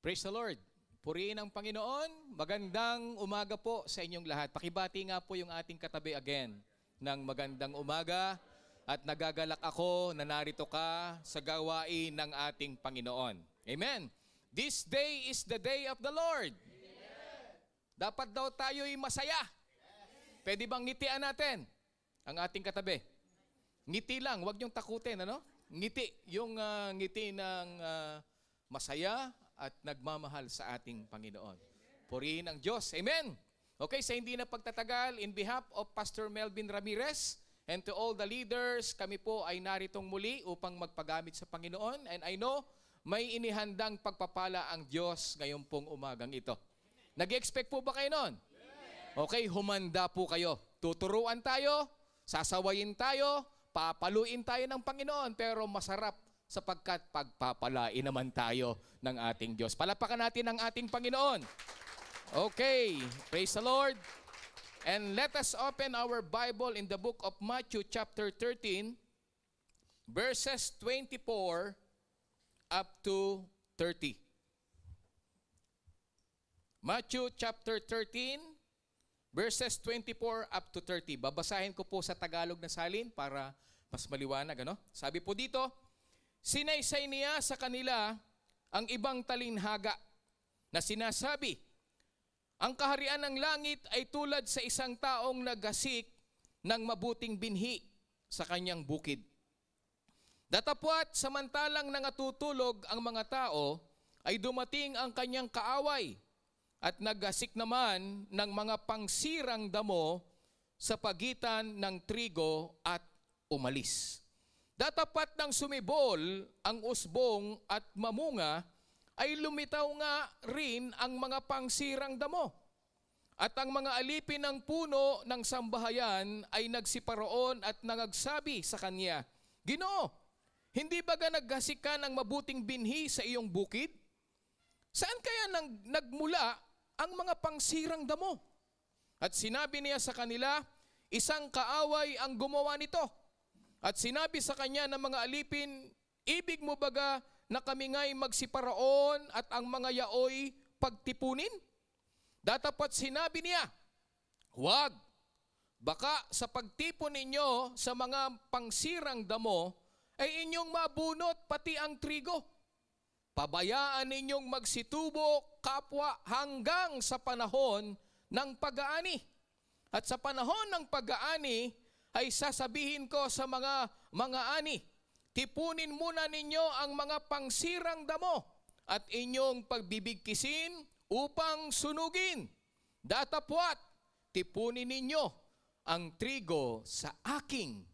Praise the Lord. Purihin ang Panginoon. Magandang umaga po sa inyong lahat. Pakibati nga po yung ating katabi again ng magandang umaga at nagagalak ako na narito ka sa gawain ng ating Panginoon. Amen. This day is the day of the Lord. Amen. Dapat daw tayo'y masaya. Pwede bang ngitian natin ang ating katabi? Ngiti lang, wag niyong takutin, ano? Ngiti, yung uh, ngiti ng uh, masaya, at nagmamahal sa ating Panginoon. Purihin ang Diyos. Amen! Okay, sa hindi na pagtatagal, in behalf of Pastor Melvin Ramirez and to all the leaders, kami po ay naritong muli upang magpagamit sa Panginoon. And I know, may inihandang pagpapala ang Diyos ngayong pong umagang ito. Nag-expect po ba kayo noon? Okay, humanda po kayo. Tuturuan tayo, sasawayin tayo, papaluin tayo ng Panginoon, pero masarap sapagkat pagpapalain naman tayo ng ating Diyos. Palapakan natin ang ating Panginoon. Okay, praise the Lord. And let us open our Bible in the book of Matthew chapter 13, verses 24 up to 30. Matthew chapter 13, verses 24 up to 30. Babasahin ko po sa Tagalog na salin para mas maliwanag. Ano? Sabi po dito, sinaysay niya sa kanila ang ibang talinhaga na sinasabi, ang kaharian ng langit ay tulad sa isang taong nagasik ng mabuting binhi sa kanyang bukid. Datapwat samantalang nangatutulog ang mga tao ay dumating ang kanyang kaaway at nagasik naman ng mga pangsirang damo sa pagitan ng trigo at umalis. Datapat ng sumibol ang usbong at mamunga ay lumitaw nga rin ang mga pangsirang damo. At ang mga alipin ng puno ng sambahayan ay nagsiparoon at nangagsabi sa kanya, Ginoo, hindi ba ga naghasik ka mabuting binhi sa iyong bukid? Saan kaya nang, nagmula ang mga pangsirang damo? At sinabi niya sa kanila, isang kaaway ang gumawa nito at sinabi sa kanya ng mga alipin, Ibig mo baga na kami nga'y magsiparaon at ang mga yaoy pagtipunin? Datapat sinabi niya, Huwag, baka sa pagtipon ninyo sa mga pangsirang damo ay inyong mabunot pati ang trigo. Pabayaan ninyong magsitubo kapwa hanggang sa panahon ng pag-aani. At sa panahon ng pag-aani, ay sasabihin ko sa mga mga ani, tipunin muna ninyo ang mga pangsirang damo at inyong pagbibigkisin upang sunugin. Datapwat, tipunin ninyo ang trigo sa aking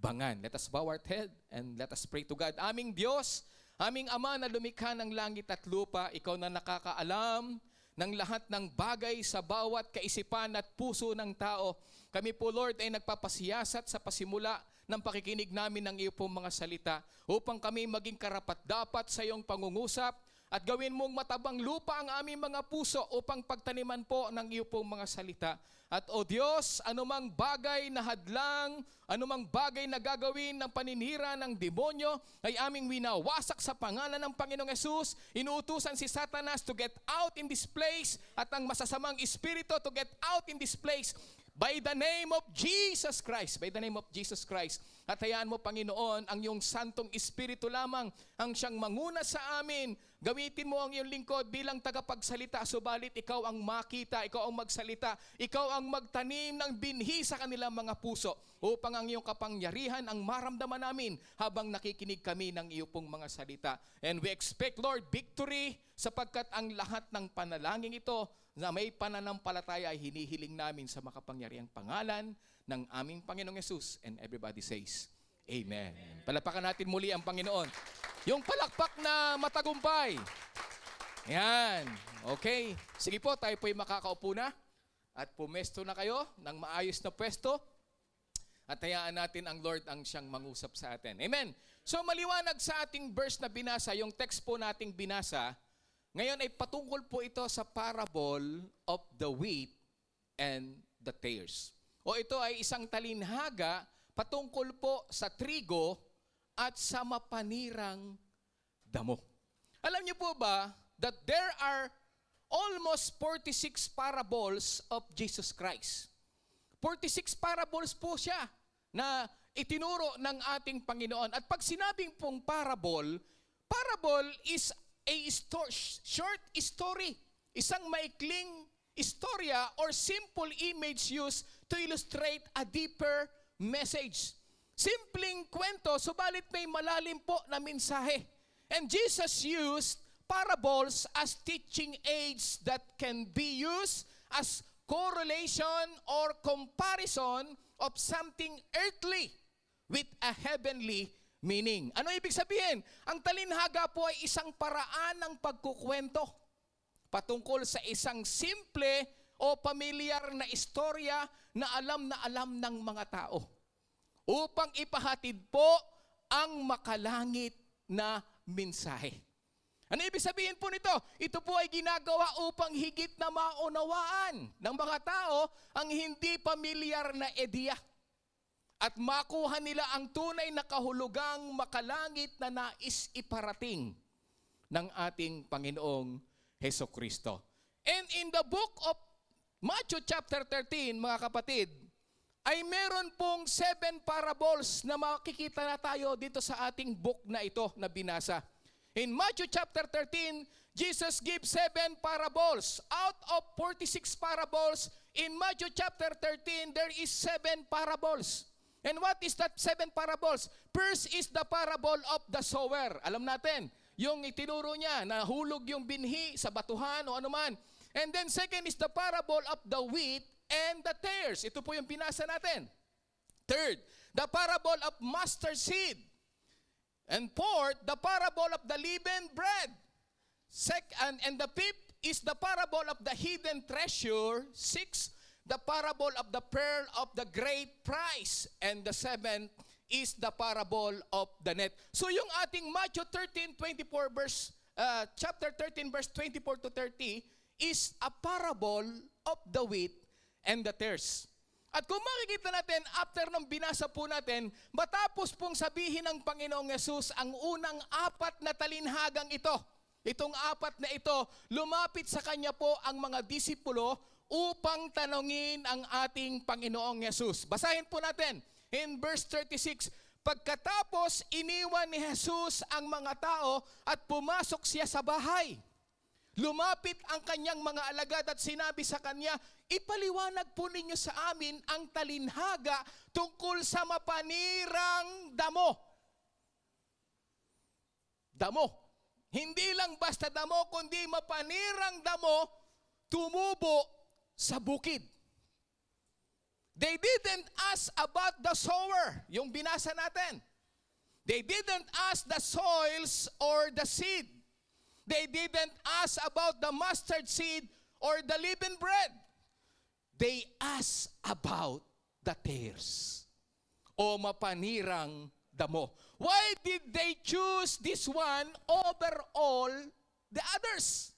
bangan. Let us bow our head and let us pray to God. Aming Diyos, aming Ama na lumikha ng langit at lupa, ikaw na nakakaalam ng lahat ng bagay sa bawat kaisipan at puso ng tao. Kami po, Lord, ay nagpapasiyasat sa pasimula ng pakikinig namin ng iyo pong mga salita upang kami maging karapat-dapat sa iyong pangungusap at gawin mong matabang lupa ang aming mga puso upang pagtaniman po ng iyo pong mga salita. At O Diyos, anumang bagay na hadlang, anumang bagay na gagawin ng paninira ng demonyo ay aming winawasak sa pangalan ng Panginoong Yesus. Inuutusan si Satanas to get out in this place at ang masasamang espiritu to get out in this place by the name of Jesus Christ. By the name of Jesus Christ. At hayaan mo, Panginoon, ang iyong Santong Espiritu lamang ang siyang manguna sa amin Gamitin mo ang iyong lingkod bilang tagapagsalita, subalit ikaw ang makita, ikaw ang magsalita, ikaw ang magtanim ng binhi sa kanilang mga puso upang ang iyong kapangyarihan ang maramdaman namin habang nakikinig kami ng iyong pong mga salita. And we expect, Lord, victory sapagkat ang lahat ng panalangin ito na may pananampalataya ay hinihiling namin sa makapangyarihang pangalan ng aming Panginoong Yesus. And everybody says, Amen. Amen. Palapakan natin muli ang Panginoon. Yung palakpak na matagumpay. Yan. Okay. Sige po, tayo po'y makakaupo na. At pumesto na kayo ng maayos na pwesto. At hayaan natin ang Lord ang siyang mangusap sa atin. Amen. So maliwanag sa ating verse na binasa, yung text po nating binasa, ngayon ay patungkol po ito sa parable of the wheat and the tares. O ito ay isang talinhaga patungkol po sa trigo at sa mapanirang damo. Alam niyo po ba that there are almost 46 parables of Jesus Christ. 46 parables po siya na itinuro ng ating Panginoon. At pag sinabing pong parable, parable is a story, short story. Isang maikling istorya or simple image used to illustrate a deeper message. Simpleng kwento, subalit may malalim po na mensahe. And Jesus used parables as teaching aids that can be used as correlation or comparison of something earthly with a heavenly meaning. Ano ibig sabihin? Ang talinhaga po ay isang paraan ng pagkukwento patungkol sa isang simple o pamilyar na istorya na alam na alam ng mga tao upang ipahatid po ang makalangit na mensahe. Ano ibig sabihin po nito? Ito po ay ginagawa upang higit na maunawaan ng mga tao ang hindi pamilyar na ideya at makuha nila ang tunay na kahulugang makalangit na nais iparating ng ating Panginoong Heso Kristo. And in the book of Matthew chapter 13, mga kapatid, ay meron pong seven parables na makikita na tayo dito sa ating book na ito na binasa. In Matthew chapter 13, Jesus gives seven parables. Out of 46 parables, in Matthew chapter 13, there is seven parables. And what is that seven parables? First is the parable of the sower. Alam natin, yung itinuro niya, nahulog yung binhi sa batuhan o anuman. And then second is the parable of the wheat and the tares. Ito po yung binasa natin. Third, the parable of mustard seed. And fourth, the parable of the leavened bread. Sec- and, and the fifth is the parable of the hidden treasure. Six, the parable of the pearl of the great price. And the seventh is the parable of the net. So yung ating Matthew 13, 24 verse, uh, chapter 13 verse 24 to 30 is a parable of the wheat and the thirst. At kung makikita natin, after nung binasa po natin, matapos pong sabihin ng Panginoong Yesus ang unang apat na talinhagang ito, itong apat na ito, lumapit sa kanya po ang mga disipulo upang tanongin ang ating Panginoong Yesus. Basahin po natin in verse 36, Pagkatapos iniwan ni Jesus ang mga tao at pumasok siya sa bahay. Lumapit ang kanyang mga alagad at sinabi sa kanya, Ipaliwanag po ninyo sa amin ang talinhaga tungkol sa mapanirang damo. Damo. Hindi lang basta damo, kundi mapanirang damo tumubo sa bukid. They didn't ask about the sower, yung binasa natin. They didn't ask the soils or the seed. They didn't ask about the mustard seed or the living bread. They ask about the tears. o mapanirang damo. Why did they choose this one over all the others?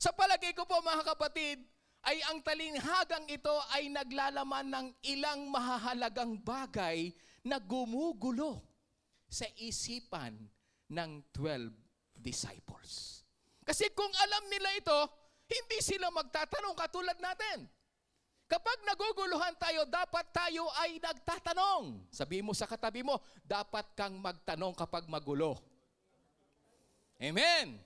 Sa palagay ko po mga kapatid, ay ang talinghagang ito ay naglalaman ng ilang mahahalagang bagay na gumugulo sa isipan ng 12 disciples. Kasi kung alam nila ito, hindi sila magtatanong katulad natin. Kapag naguguluhan tayo, dapat tayo ay nagtatanong. Sabi mo sa katabi mo, dapat kang magtanong kapag magulo. Amen.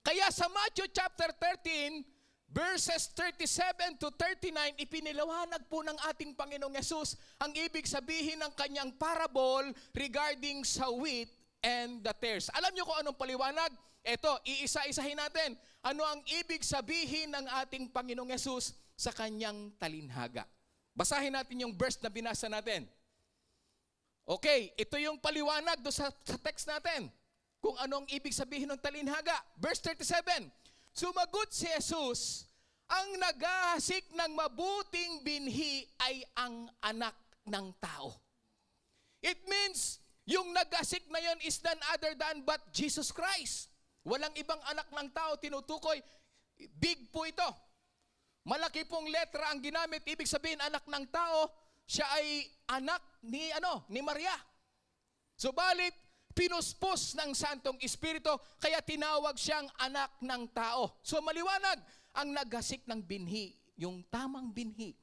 Kaya sa Matthew chapter 13, verses 37 to 39, ipiniliwanag po ng ating Panginoong Yesus ang ibig sabihin ng kanyang parable regarding sa wheat and the tares. Alam niyo kung anong paliwanag? Ito, iisa-isahin natin. Ano ang ibig sabihin ng ating Panginoong Yesus sa kanyang talinhaga? Basahin natin yung verse na binasa natin. Okay, ito yung paliwanag do sa, sa text natin. Kung anong ibig sabihin ng talinhaga. Verse 37, Sumagot si Jesus, ang naghahasik ng mabuting binhi ay ang anak ng tao. It means yung nagasik na yon is none other than but Jesus Christ. Walang ibang anak ng tao tinutukoy. Big po ito. Malaki pong letra ang ginamit. Ibig sabihin, anak ng tao, siya ay anak ni, ano, ni Maria. Subalit, pinuspos ng Santong Espiritu, kaya tinawag siyang anak ng tao. So maliwanag, ang nagasik ng binhi, yung tamang binhi,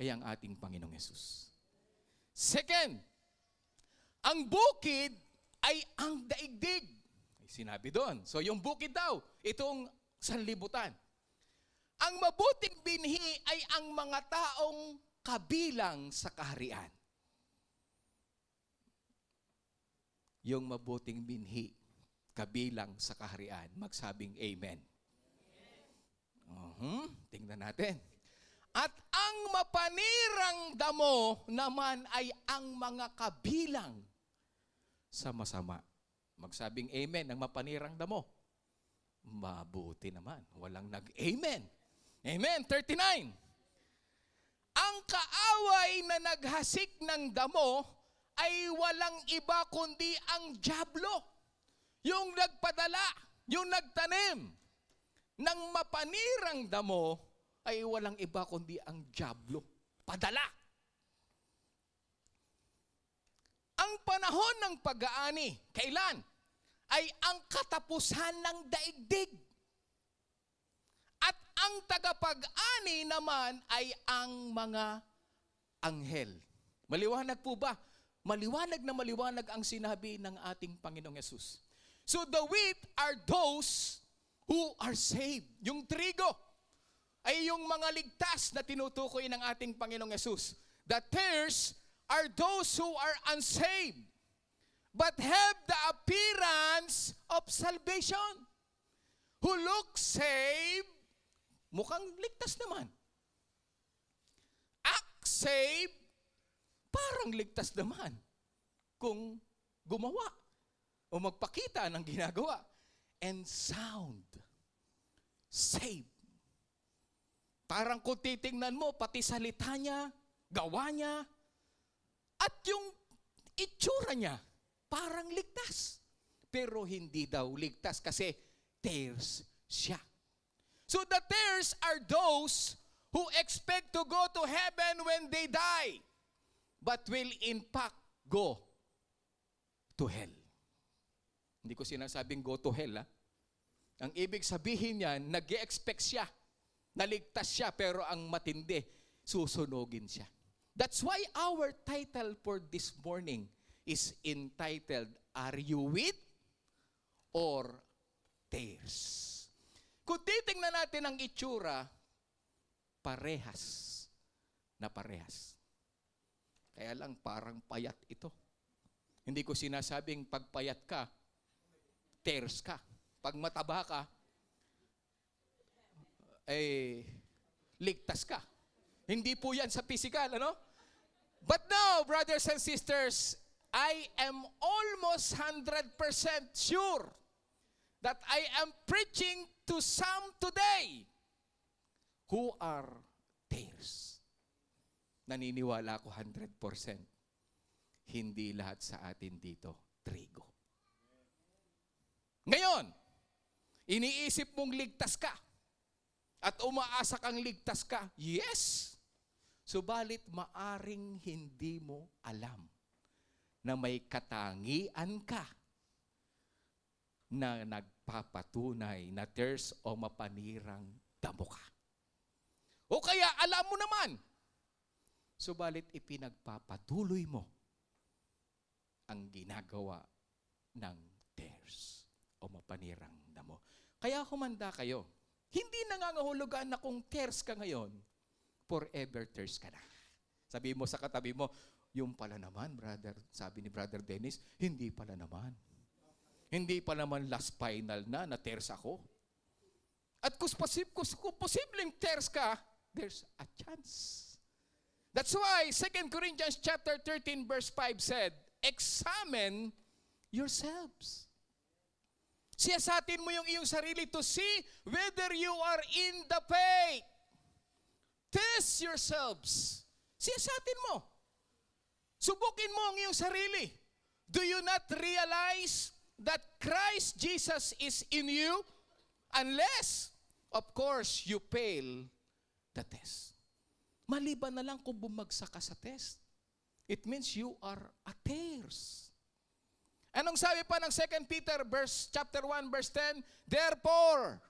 ay ang ating Panginoong Yesus. Second, ang bukid ay ang daigdig. Ay Sinabi doon. So yung bukid daw, itong sanlibutan. Ang mabuting binhi ay ang mga taong kabilang sa kaharian. Yung mabuting binhi, kabilang sa kaharian. Magsabing amen. uh Tingnan natin. At ang mapanirang damo naman ay ang mga kabilang sa masama. Magsabing amen ang mapanirang damo. Mabuti naman. Walang nag-amen. Amen. 39. Ang kaaway na naghasik ng damo ay walang iba kundi ang jablo. Yung nagpadala, yung nagtanim ng mapanirang damo ay walang iba kundi ang jablo. Padala. Ang panahon ng pag-aani, kailan? Ay ang katapusan ng daigdig. At ang tagapag-ani naman ay ang mga anghel. Maliwanag po ba? Maliwanag na maliwanag ang sinabi ng ating Panginoong Yesus. So the wheat are those who are saved. Yung trigo ay yung mga ligtas na tinutukoy ng ating Panginoong Yesus. The tares are those who are unsaved, but have the appearance of salvation. Who look saved, mukhang ligtas naman. Act saved, parang ligtas naman kung gumawa o magpakita ng ginagawa. And sound, saved. Parang kung titingnan mo, pati salita niya, gawa niya, at yung itsura niya, parang ligtas. Pero hindi daw ligtas kasi tears siya. So the tears are those who expect to go to heaven when they die, but will in fact go to hell. Hindi ko sinasabing go to hell, ha? Ah. Ang ibig sabihin niya, nag expect siya. Naligtas siya, pero ang matindi, susunugin siya. That's why our title for this morning is entitled, Are You With or Tears? Kung titingnan natin ang itsura, parehas na parehas. Kaya lang parang payat ito. Hindi ko sinasabing pagpayat ka, tears ka. Pag mataba ka, eh, ligtas ka. Hindi po yan sa physical, ano? But now, brothers and sisters, I am almost 100% sure that I am preaching to some today who are tears. Naniniwala ako 100%. Hindi lahat sa atin dito trigo. Ngayon, iniisip mong ligtas ka at umaasa kang ligtas ka. Yes! Subalit maaring hindi mo alam na may katangian ka na nagpapatunay na there's o mapanirang damo ka. O kaya alam mo naman, subalit ipinagpapatuloy mo ang ginagawa ng tears o mapanirang damo. Kaya humanda kayo. Hindi nangangahulugan na kung tears ka ngayon, forever thirst ka na. Sabi mo sa katabi mo, yung pala naman, brother, sabi ni Brother Dennis, hindi pala naman. Hindi pala naman last final na, na tersa ko. At kung, posib- kung posibleng ters ka, there's a chance. That's why 2 Corinthians chapter 13 verse 5 said, examine yourselves. Siya sa atin mo yung iyong sarili to see whether you are in the faith. Test yourselves. Siyasatin mo. Subukin mo ang iyong sarili. Do you not realize that Christ Jesus is in you? Unless, of course, you fail the test. Maliban na lang kung bumagsak ka sa test. It means you are a tares. Anong sabi pa ng 2 Peter verse chapter 1 verse 10? Therefore,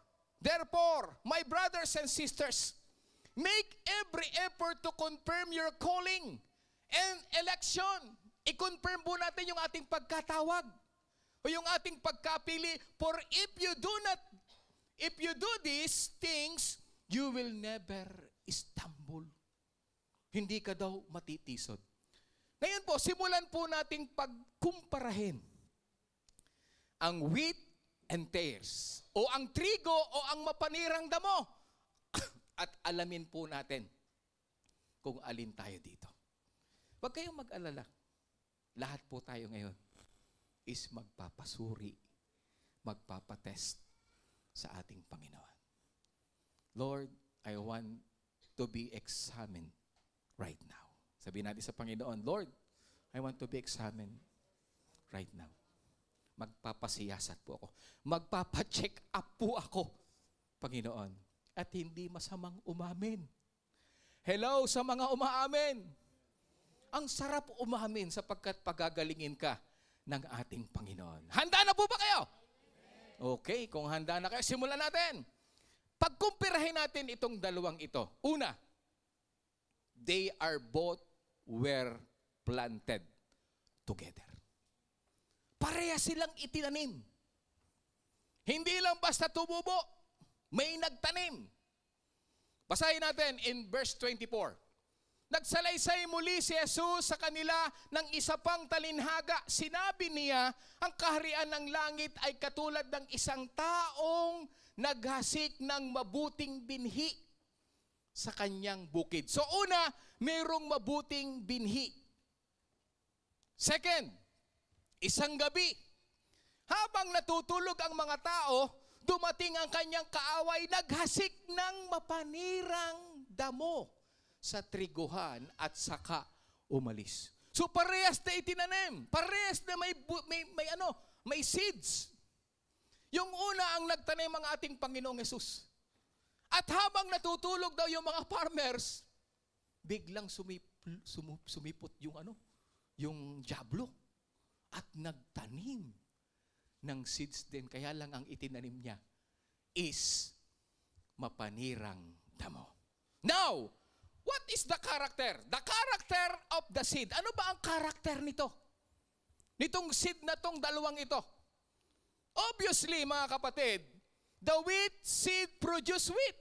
therefore, my brothers and sisters, Make every effort to confirm your calling and election. I-confirm po natin yung ating pagkatawag o yung ating pagkapili. For if you do not, if you do these things, you will never stumble. Hindi ka daw matitisod. Ngayon po, simulan po nating pagkumparahin ang wheat and tares o ang trigo o ang mapanirang damo at alamin po natin kung alin tayo dito. Huwag kayong mag-alala. Lahat po tayo ngayon is magpapasuri, magpapatest sa ating Panginoon. Lord, I want to be examined right now. Sabi natin sa Panginoon, Lord, I want to be examined right now. Magpapasiyasat po ako. Magpapacheck up po ako, Panginoon, at hindi masamang umamin. Hello sa mga umaamin. Ang sarap umamin sapagkat pagagalingin ka ng ating Panginoon. Handa na po ba kayo? Okay, kung handa na kayo, simulan natin. Pagkumpirahin natin itong dalawang ito. Una, they are both were planted together. Pareha silang itinanim. Hindi lang basta tumubo, may nagtanim. Basahin natin in verse 24. Nagsalaysay muli si Jesus sa kanila ng isa pang talinhaga. Sinabi niya, ang kaharian ng langit ay katulad ng isang taong naghasik ng mabuting binhi sa kanyang bukid. So una, mayroong mabuting binhi. Second, isang gabi, habang natutulog ang mga tao, Dumating ang kanyang kaaway, naghasik ng mapanirang damo sa triguhan at saka umalis. So parehas na itinanim, parehas na may, may, may, ano, may seeds. Yung una ang nagtanim ang ating Panginoong Yesus. At habang natutulog daw yung mga farmers, biglang sumip, sum, sumipot yung ano, yung jablo at nagtanim ng seeds din. Kaya lang ang itinanim niya is mapanirang damo. Now, what is the character? The character of the seed. Ano ba ang character nito? Nitong seed na tong dalawang ito. Obviously, mga kapatid, the wheat seed produce wheat.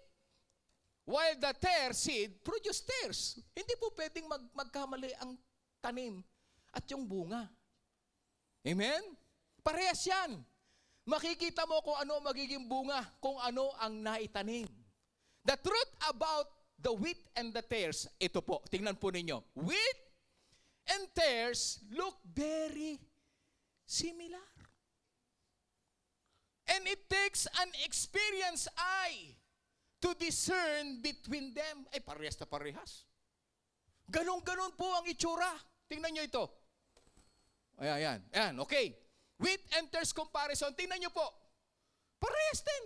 While the tear seed produce tears. Hindi po pwedeng mag magkamali ang tanim at yung bunga. Amen? Parehas yan. Makikita mo kung ano magiging bunga, kung ano ang naitanim. The truth about the wheat and the tares, ito po, tingnan po ninyo. Wheat and tares look very similar. And it takes an experienced eye to discern between them. Ay, parehas na parehas. Ganon-ganon po ang itsura. Tingnan nyo ito. Ayan, ayan. Ayan, okay. Wheat and tares comparison, tingnan niyo po. Parehas din.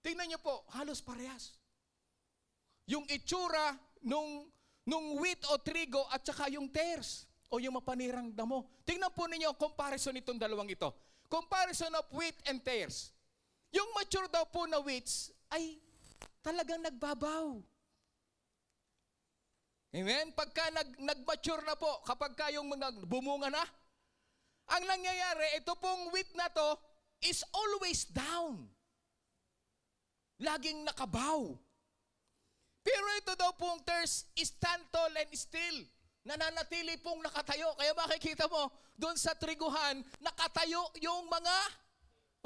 Tingnan niyo po, halos parehas. Yung itsura nung, nung wheat o trigo at saka yung tares o yung mapanirang damo. Tingnan po ninyo ang comparison nitong dalawang ito. Comparison of wheat and tares. Yung mature daw po na wheat ay talagang nagbabaw. Amen? Pagka nag, nag-mature na po, kapag kayong mga bumunga na, ang nangyayari, ito pong wheat na to is always down. Laging nakabaw. Pero ito daw pong thirst is stand tall and still. Nananatili pong nakatayo. Kaya makikita mo, doon sa triguhan, nakatayo yung mga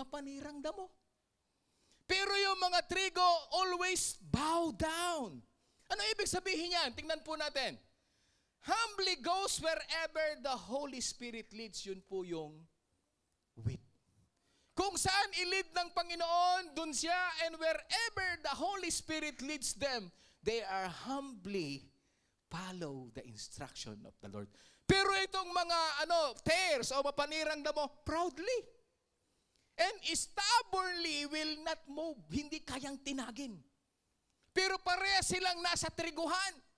mapanirang damo. Pero yung mga trigo always bow down. Ano ibig sabihin yan? Tingnan po natin humbly goes wherever the Holy Spirit leads. Yun po yung with. Kung saan ilid ng Panginoon, dun siya. And wherever the Holy Spirit leads them, they are humbly follow the instruction of the Lord. Pero itong mga ano, tears o mapanirang damo, proudly and stubbornly will not move. Hindi kayang tinagin. Pero pareha silang nasa triguhan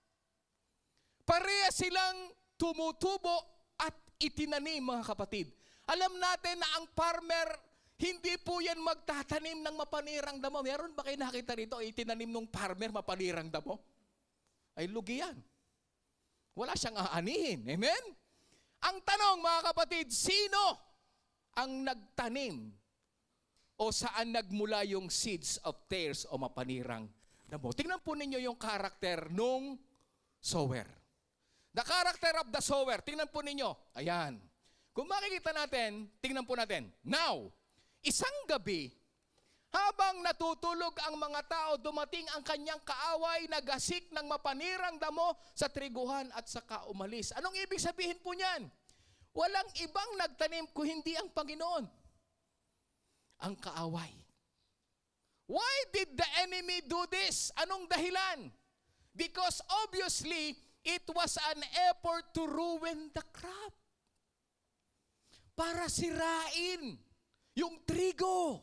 silang tumutubo at itinanim mga kapatid. Alam natin na ang farmer hindi po yan magtatanim ng mapanirang damo. Meron ba kayo nakita rito, itinanim ng farmer mapanirang damo? Ay lugi yan. Wala siyang aanihin. Amen? Ang tanong mga kapatid, sino ang nagtanim o saan nagmula yung seeds of tares o mapanirang damo? Tingnan po ninyo yung karakter nung sower. The character of the sower. Tingnan po ninyo. Ayan. Kung makikita natin, tingnan po natin. Now, isang gabi, habang natutulog ang mga tao, dumating ang kanyang kaaway na gasik ng mapanirang damo sa triguhan at saka umalis. Anong ibig sabihin po niyan? Walang ibang nagtanim kung hindi ang Panginoon. Ang kaaway. Why did the enemy do this? Anong dahilan? Because obviously, It was an effort to ruin the crop. Para sirain yung trigo.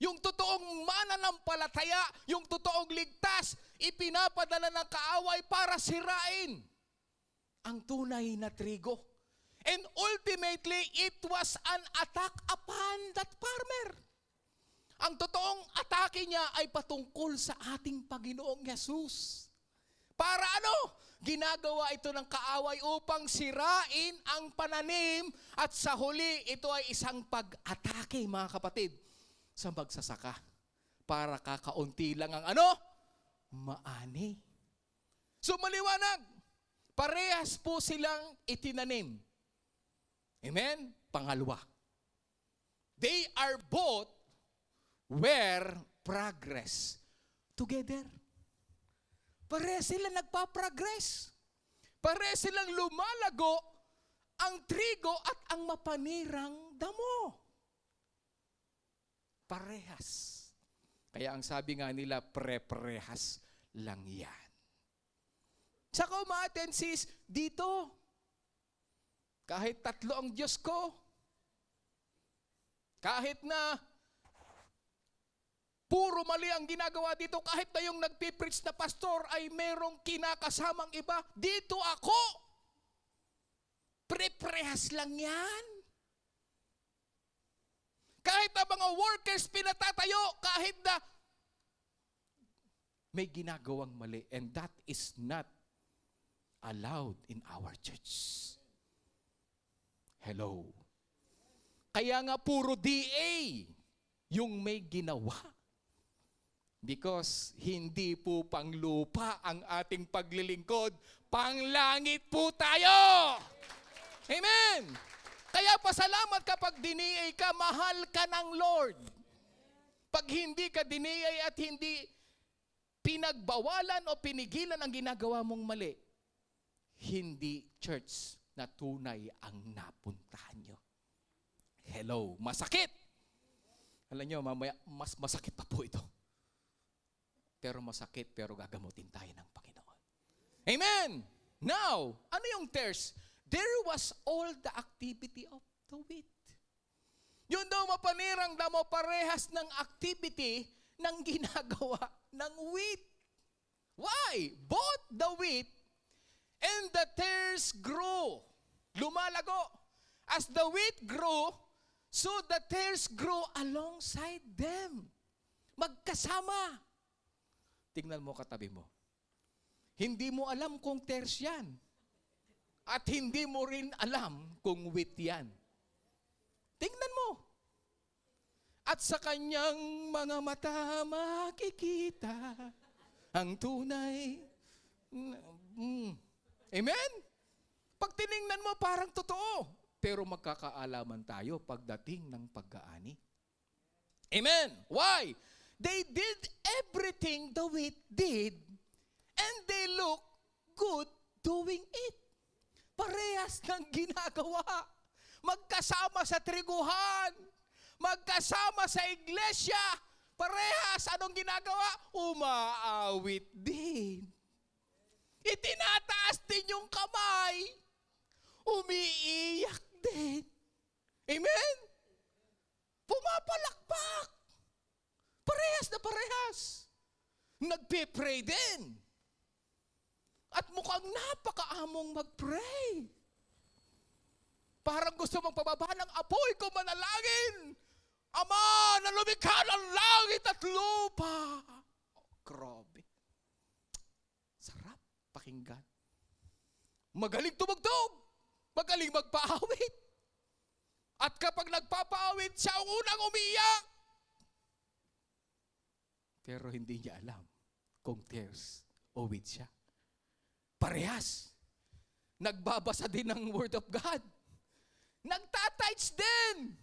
Yung totoong mananampalataya, yung totoong ligtas, ipinapadala ng kaaway para sirain ang tunay na trigo. And ultimately, it was an attack upon that farmer. Ang totoong atake niya ay patungkol sa ating Panginoong Yesus. Para ano? Ginagawa ito ng kaaway upang sirain ang pananim at sa huli ito ay isang pag-atake mga kapatid sa magsasaka. Para kakaunti lang ang ano? Maani. So maliwanag, parehas po silang itinanim. Amen? Pangalawa. They are both where progress together. Pare sila nagpa-progress. Pare silang lumalago ang trigo at ang mapanirang damo. Parehas. Kaya ang sabi nga nila, pre-prehas lang yan. Tsaka umaaten dito. Kahit tatlo ang Diyos ko, kahit na Puro mali ang ginagawa dito. Kahit na yung nagpipreach na pastor ay merong kinakasamang iba. Dito ako. Preprehas lang yan. Kahit na mga workers pinatatayo, kahit na may ginagawang mali. And that is not allowed in our church. Hello. Kaya nga puro DA yung may ginawa Because hindi po panglupa ang ating paglilingkod, panglangit po tayo! Amen! Kaya pasalamat kapag diniay ka, mahal ka ng Lord. Pag hindi ka diniay at hindi pinagbawalan o pinigilan ang ginagawa mong mali, hindi church na tunay ang napuntahan nyo. Hello, masakit! Alam nyo, mamaya, mas masakit pa po ito pero masakit, pero gagamutin tayo ng Panginoon. Amen! Now, ano yung tears? There was all the activity of the wheat. Yun daw mapanirang damo parehas ng activity ng ginagawa ng wheat. Why? Both the wheat and the tares grew. Lumalago. As the wheat grew, so the tares grew alongside them. Magkasama tingnan mo katabi mo. Hindi mo alam kung ters yan. At hindi mo rin alam kung wit yan. Tingnan mo. At sa kanyang mga mata makikita ang tunay. Mm. Amen? Pag tiningnan mo, parang totoo. Pero magkakaalaman tayo pagdating ng pag-aani. Amen. Why? They did everything carrying the weight did, and they look good doing it. Parehas ng ginagawa. Magkasama sa triguhan. Magkasama sa iglesia. Parehas, anong ginagawa? Umaawit din. Itinataas din yung kamay. Umiiyak din. Amen? Pumapalakpak. Parehas na parehas nagpe-pray din. At mukhang napakaamong mag-pray. Parang gusto mong pababa ng apoy ko manalangin. Ama, na lumikha ng langit at lupa. Oh, grabe. Sarap pakinggan. Magaling tumugtog. Magaling magpaawit. At kapag nagpapaawit, siya ang unang umiyak. Pero hindi niya alam kung tears o wheat siya. Parehas. Nagbabasa din ng Word of God. Nagtatights din.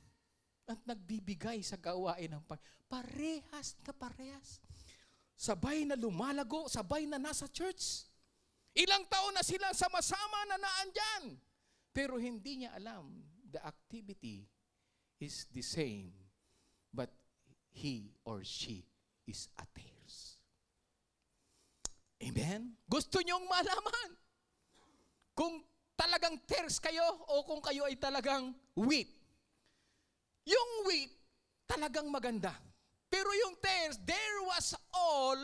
At nagbibigay sa gawain ng pag... Parehas na parehas. Sabay na lumalago, sabay na nasa church. Ilang taon na silang sama-sama na naandyan. Pero hindi niya alam, the activity is the same, but he or she is atheist. Amen? Gusto nyong malaman kung talagang tears kayo o kung kayo ay talagang wheat. Yung wheat, talagang maganda. Pero yung tears, there was all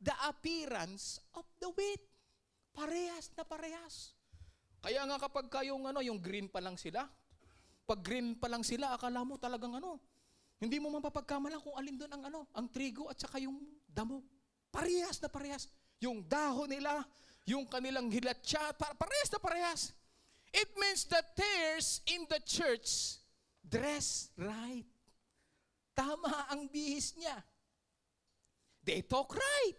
the appearance of the wheat. Parehas na parehas. Kaya nga kapag kayong ano, yung green pa lang sila, pag green pa lang sila, akala mo talagang ano, hindi mo mapapagkamala kung alin doon ang ano, ang trigo at saka yung damo. Parehas na parehas yung dahon nila, yung kanilang hilatsya, parehas na parehas. It means the tears in the church dress right. Tama ang bihis niya. They talk right.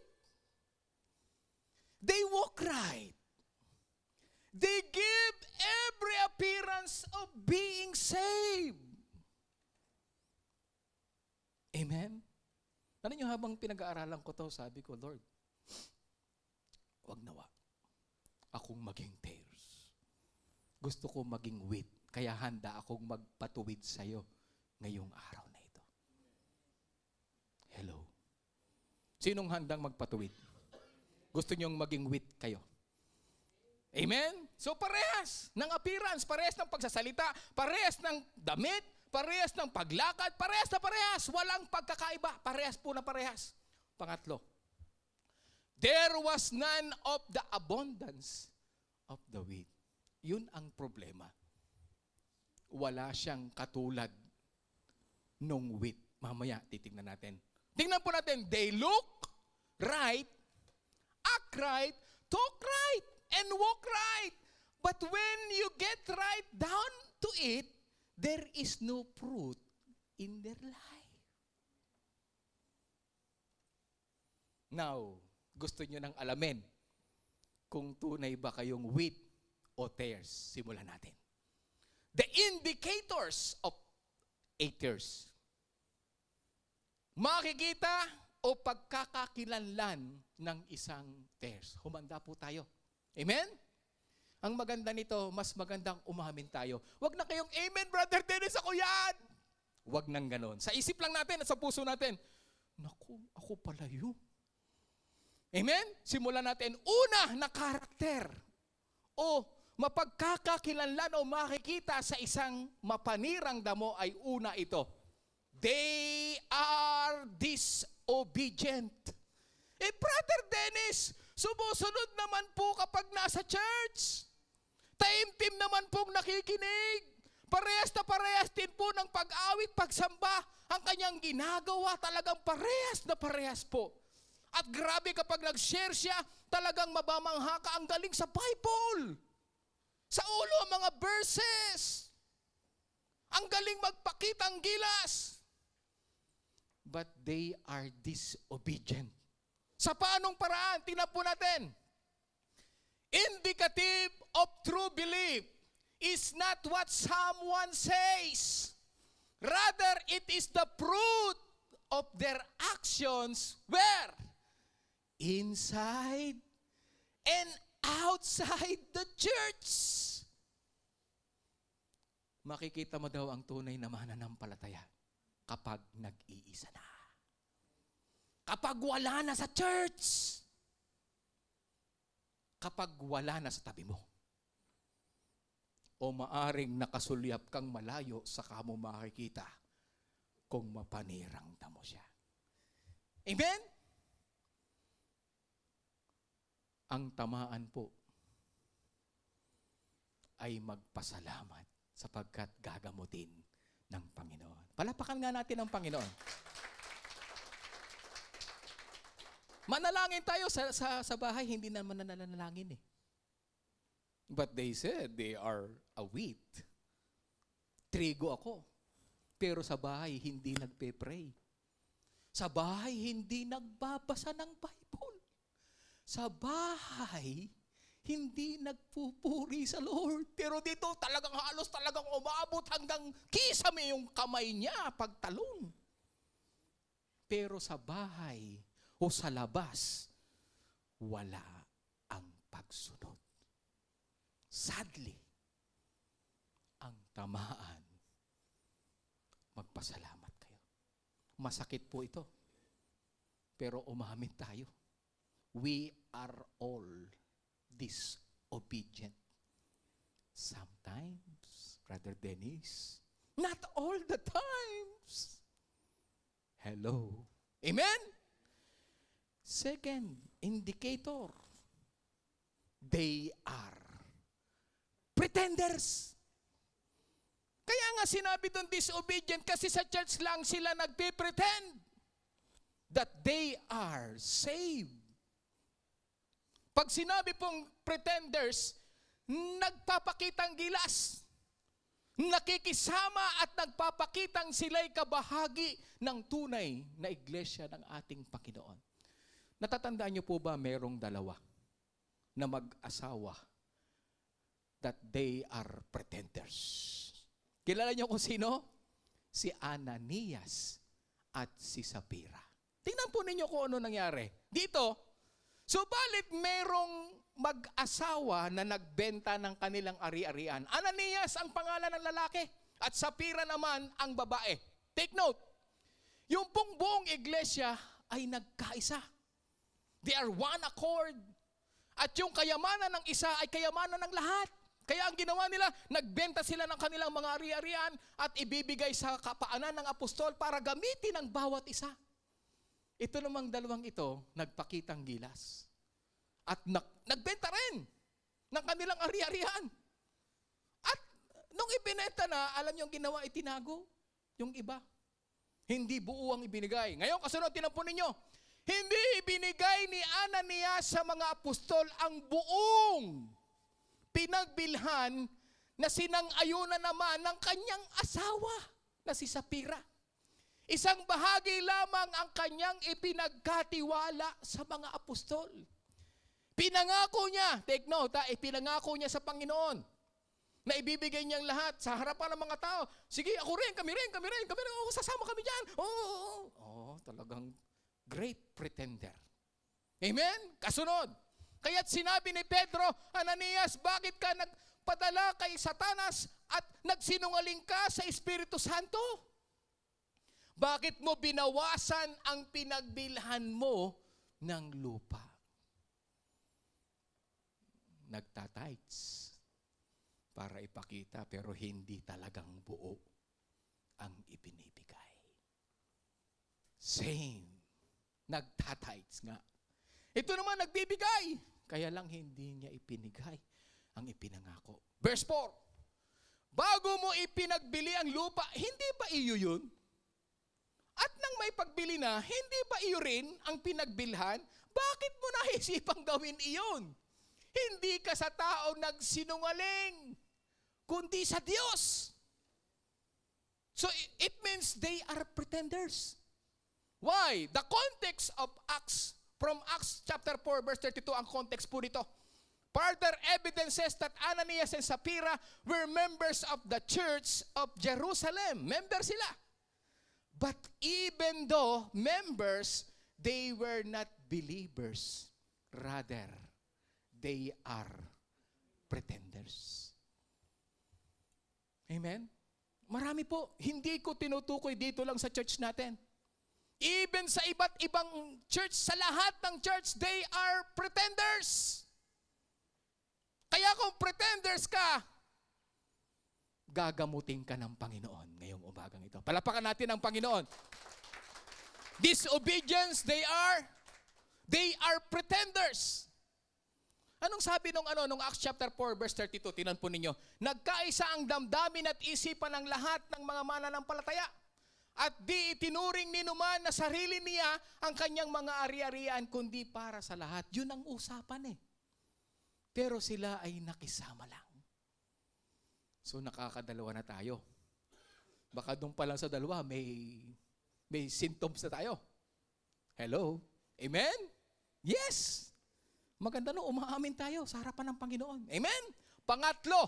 They walk right. They give every appearance of being saved. Amen? Ano nyo habang pinag-aaralan ko to, sabi ko, Lord, wag nawa. Akong maging tears. Gusto ko maging wheat. Kaya handa akong magpatuwid sa'yo ngayong araw na ito. Hello. Sinong handang magpatuwid? Gusto niyong maging wheat kayo. Amen? So parehas ng appearance, parehas ng pagsasalita, parehas ng damit, parehas ng paglakad, parehas na parehas. Walang pagkakaiba. Parehas po na parehas. Pangatlo, There was none of the abundance of the wheat. Yun ang problema. Wala siyang katulad nung wheat. Mamaya, titignan natin. Tingnan po natin, they look right, act right, talk right, and walk right. But when you get right down to it, there is no fruit in their life. Now, gusto nyo nang alamin kung tunay ba kayong wheat o tares. Simulan natin. The indicators of a tares. Makikita o pagkakakilanlan ng isang tares. Humanda po tayo. Amen? Ang maganda nito, mas magandang umamin tayo. Huwag na kayong, Amen, Brother Dennis, ako yan! Huwag nang ganon. Sa isip lang natin at sa puso natin, Naku, ako pala yun. Amen? Simulan natin. Una na karakter o mapagkakakilanlan o makikita sa isang mapanirang damo ay una ito. They are disobedient. Eh, Brother Dennis, sumusunod naman po kapag nasa church. Taimtim naman pong nakikinig. Parehas na parehas din po ng pag-awit, pagsamba. Ang kanyang ginagawa talagang parehas na parehas po. At grabe kapag nag-share siya, talagang mabamangha ka. Ang galing sa Bible. Sa ulo ang mga verses. Ang galing magpakita ang gilas. But they are disobedient. Sa paanong paraan? Tingnan po natin. Indicative of true belief is not what someone says. Rather, it is the fruit of their actions where? inside and outside the church. Makikita mo daw ang tunay na mananampalataya kapag nag-iisa na. Kapag wala na sa church. Kapag wala na sa tabi mo. O maaring nakasulyap kang malayo sa kamo makikita kung mapanirang mo siya. Amen? ang tamaan po ay magpasalamat sapagkat gagamutin ng Panginoon. Palapakan nga natin ang Panginoon. Manalangin tayo sa, sa, sa bahay, hindi naman nananalangin eh. But they said they are a wheat. Trigo ako. Pero sa bahay, hindi nagpe-pray. Sa bahay, hindi nagbabasa ng Bible. Sa bahay, hindi nagpupuri sa Lord. Pero dito talagang halos talagang umabot hanggang kisame yung kamay niya pagtalon. Pero sa bahay o sa labas, wala ang pagsunod. Sadly, ang tamaan, magpasalamat kayo. Masakit po ito. Pero umamin tayo we are all disobedient. Sometimes, Brother Dennis, not all the times. Hello. Amen? Second indicator, they are pretenders. Kaya nga sinabi doon disobedient kasi sa church lang sila nagpe that they are saved pag sinabi pong pretenders, nagpapakitang gilas. Nakikisama at nagpapakitang sila'y kabahagi ng tunay na iglesia ng ating Panginoon. Natatandaan niyo po ba merong dalawa na mag-asawa that they are pretenders? Kilala niyo kung sino? Si Ananias at si Sapira. Tingnan po ninyo kung ano nangyari. Dito, Subalit so, merong mag-asawa na nagbenta ng kanilang ari-arian. Ananias ang pangalan ng lalaki at Sapira naman ang babae. Take note, yung pong buong iglesia ay nagkaisa. They are one accord. At yung kayamanan ng isa ay kayamanan ng lahat. Kaya ang ginawa nila, nagbenta sila ng kanilang mga ari-arian at ibibigay sa kapaanan ng apostol para gamitin ng bawat isa. Ito namang dalawang ito, nagpakitang gilas. At nag, nagbenta rin ng kanilang ari-arian. At nung ibinenta na, alam niyo ang ginawa, itinago yung iba. Hindi buo ang ibinigay. Ngayon, kasunod, tinampo niyo. hindi ibinigay ni Ananias sa mga apostol ang buong pinagbilhan na sinang-ayunan naman ng kanyang asawa na si Sapira. Isang bahagi lamang ang kanyang ipinagkatiwala sa mga apostol. Pinangako niya, take note, ha, ipinangako niya sa Panginoon na ibibigay niyang lahat sa harapan ng mga tao. Sige, ako rin, kami rin, kami rin, kami rin, oh, sasama kami dyan. Oo, oh, oh, oh. oh, talagang great pretender. Amen? Kasunod. Kaya't sinabi ni Pedro, Ananias, bakit ka nagpadala kay Satanas at nagsinungaling ka sa Espiritu Santo? Bakit mo binawasan ang pinagbilhan mo ng lupa? Nagtatights para ipakita pero hindi talagang buo ang ibinibigay. Same. Nagtatights nga. Ito naman nagbibigay. Kaya lang hindi niya ipinigay ang ipinangako. Verse 4. Bago mo ipinagbili ang lupa, hindi ba iyo yun? At nang may pagbili na, hindi ba iyo rin ang pinagbilhan? Bakit mo naisipang gawin iyon? Hindi ka sa tao nagsinungaling, kundi sa Diyos. So it means they are pretenders. Why? The context of Acts, from Acts chapter 4 verse 32, ang context po nito. Further evidences that Ananias and Sapphira were members of the church of Jerusalem. Member sila. But even though members, they were not believers. Rather, they are pretenders. Amen? Marami po. Hindi ko tinutukoy dito lang sa church natin. Even sa iba't ibang church, sa lahat ng church, they are pretenders. Kaya kung pretenders ka, gagamutin ka ng Panginoon. Palapakan natin ang Panginoon. Disobedience, they are, they are pretenders. Anong sabi nung ano nung Acts chapter 4 verse 32 tinan po ninyo nagkaisa ang damdamin at isipan ng lahat ng mga mananampalataya at di itinuring ni naman na sarili niya ang kanyang mga ari-arian kundi para sa lahat yun ang usapan eh pero sila ay nakisama lang so nakakadalawa na tayo Baka doon pa lang sa dalawa, may, may symptoms na tayo. Hello? Amen? Yes! Maganda no, umaamin tayo sa harapan ng Panginoon. Amen? Pangatlo,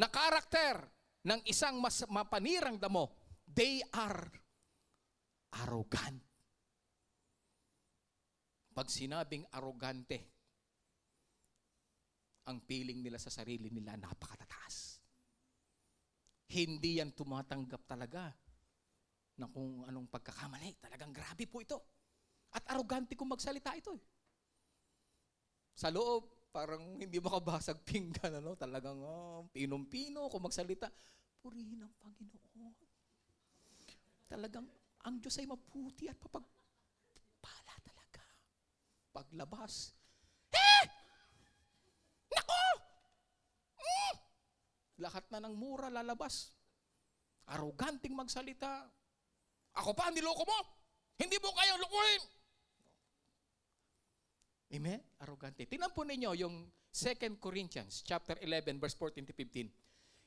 na karakter ng isang mas mapanirang damo, they are arrogant. Pag sinabing arrogante, ang feeling nila sa sarili nila napakatataas hindi yan tumatanggap talaga ng kung anong pagkakamali. Talagang grabe po ito. At arogante kong magsalita ito. Eh. Sa loob, parang hindi makabasag pinggan. Ano? Talagang oh, pinong-pino kung magsalita. Purihin ang Panginoon. Talagang ang Diyos ay mabuti at papagpala talaga. Paglabas, Lahat na ng mura lalabas. Aroganting magsalita. Ako pa, niloko mo. Hindi mo kayang lukuhin. Amen? Arrogante. Tinan po ninyo yung 2 Corinthians chapter 11 verse 14 to 15.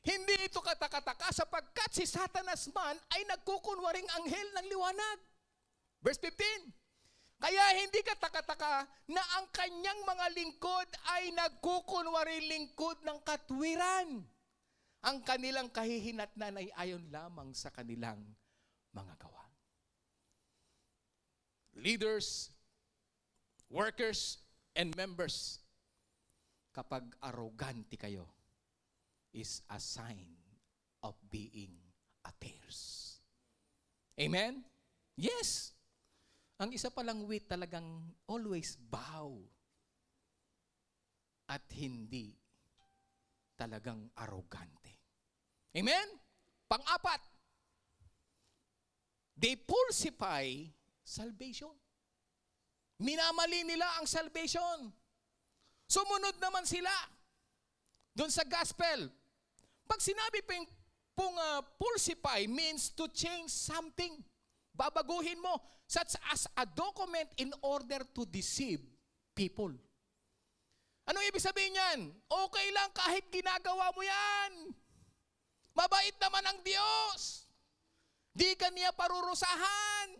Hindi ito katakataka sapagkat si Satanas man ay nagkukunwaring anghel ng liwanag. Verse 15. Kaya hindi ka na ang kanyang mga lingkod ay nagkukunwari lingkod ng katwiran ang kanilang kahihinatnan ay ayon lamang sa kanilang mga gawa. Leaders, workers, and members, kapag arrogante kayo, is a sign of being appears. Amen? Yes. Ang isa palang wit talagang always bow at hindi talagang arrogant. Amen? Pang-apat, they falsify salvation. Minamali nila ang salvation. Sumunod naman sila doon sa gospel. Pag sinabi pong, pong uh, ah, falsify means to change something. Babaguhin mo such as a document in order to deceive people. Ano ibig sabihin niyan? Okay lang kahit ginagawa mo yan. Mabait naman ang Diyos. Di kaniya parurusahan.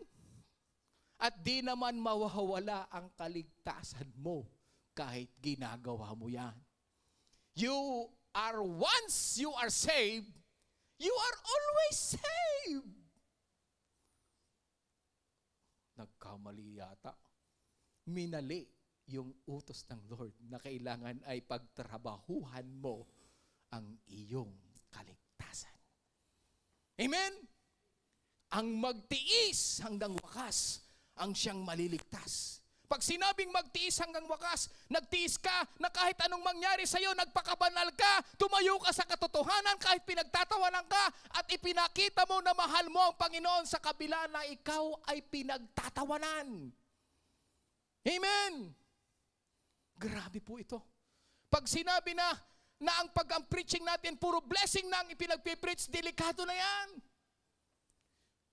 At di naman mawawala ang kaligtasan mo kahit ginagawa mo yan. You are once you are saved, you are always saved. Nagkamali yata. Minali yung utos ng Lord na kailangan ay pagtrabahuhan mo ang iyong kaligtasan Amen? Ang magtiis hanggang wakas ang siyang maliligtas. Pag sinabing magtiis hanggang wakas, nagtiis ka na kahit anong mangyari sa iyo, nagpakabanal ka, tumayo ka sa katotohanan kahit pinagtatawanan ka at ipinakita mo na mahal mo ang Panginoon sa kabila na ikaw ay pinagtatawanan. Amen! Grabe po ito. Pag sinabi na, na ang pag ang preaching natin, puro blessing na ang ipinagpipreach, delikado na yan.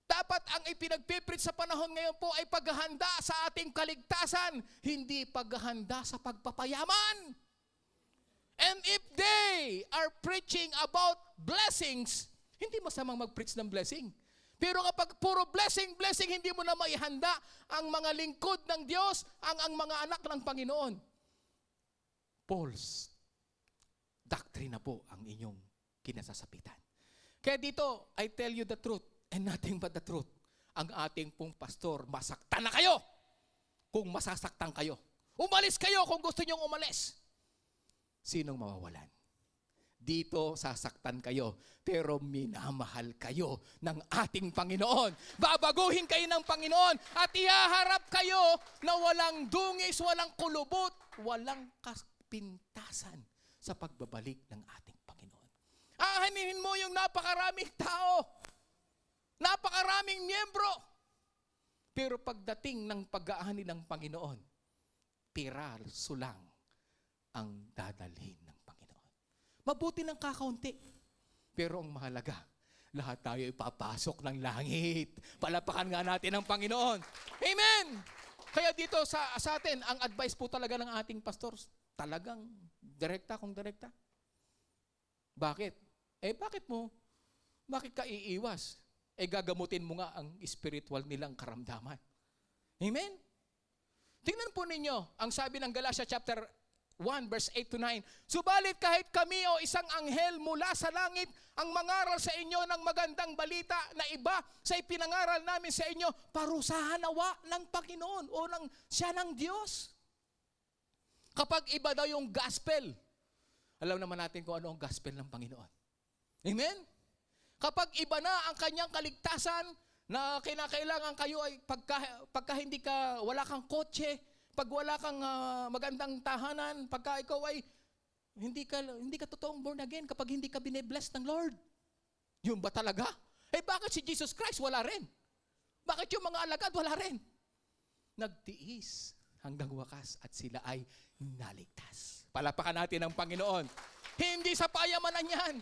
Dapat ang ipinagpipreach sa panahon ngayon po ay paghahanda sa ating kaligtasan, hindi paghahanda sa pagpapayaman. And if they are preaching about blessings, hindi masamang mag-preach ng blessing. Pero kapag puro blessing, blessing, hindi mo na maihanda ang mga lingkod ng Diyos, ang ang mga anak ng Panginoon. Paul's Doctrine na po ang inyong kinasasapitan. Kaya dito, I tell you the truth and nothing but the truth. Ang ating pong pastor, masaktan na kayo kung masasaktan kayo. Umalis kayo kung gusto nyong umalis. Sinong mawawalan? Dito sasaktan kayo, pero minamahal kayo ng ating Panginoon. Babaguhin kayo ng Panginoon at ihaharap kayo na walang dungis, walang kulubot, walang kapintasan sa pagbabalik ng ating Panginoon. Ahaninin mo yung napakaraming tao, napakaraming miyembro. Pero pagdating ng pag-aani ng Panginoon, piraso sulang ang dadalhin ng Panginoon. Mabuti ng kakaunti. Pero ang mahalaga, lahat tayo ipapasok ng langit. Palapakan nga natin ang Panginoon. Amen! Kaya dito sa, sa atin, ang advice po talaga ng ating pastors, talagang Direkta kung direkta. Bakit? Eh bakit mo? Bakit ka iiwas? Eh gagamutin mo nga ang spiritual nilang karamdaman. Amen? Tingnan po ninyo, ang sabi ng Galatia chapter 1 verse 8 to 9. Subalit kahit kami o isang anghel mula sa langit ang mangaral sa inyo ng magandang balita na iba sa ipinangaral namin sa inyo, parusahan nawa ng Panginoon o ng siya ng Diyos kapag iba daw yung gospel. Alam naman natin kung ano ang gospel ng Panginoon. Amen? Kapag iba na ang kanyang kaligtasan, na kinakailangan kayo ay pagka, pagka hindi ka, wala kang kotse, pag wala kang uh, magandang tahanan, pagka ikaw ay hindi ka, hindi ka totoong born again kapag hindi ka binebless ng Lord. Yun ba talaga? Eh bakit si Jesus Christ wala rin? Bakit yung mga alagad wala rin? Nagtiis hanggang wakas at sila ay naligtas. Palapakan natin ang Panginoon. Hindi sa payamanan yan.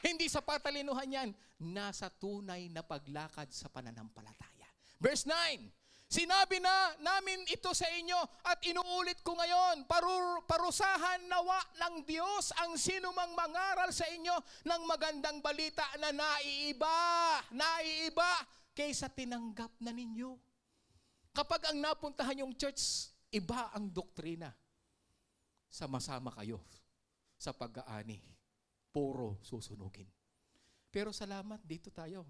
Hindi sa patalinuhan yan. Nasa tunay na paglakad sa pananampalataya. Verse 9, Sinabi na namin ito sa inyo at inuulit ko ngayon, parur, parusahan nawa ng Diyos ang sinumang mangaral sa inyo ng magandang balita na naiiba, naiiba kaysa tinanggap na ninyo. Kapag ang napuntahan yung church, iba ang doktrina. Sa masama kayo sa pag-aani. Puro susunugin. Pero salamat, dito tayo.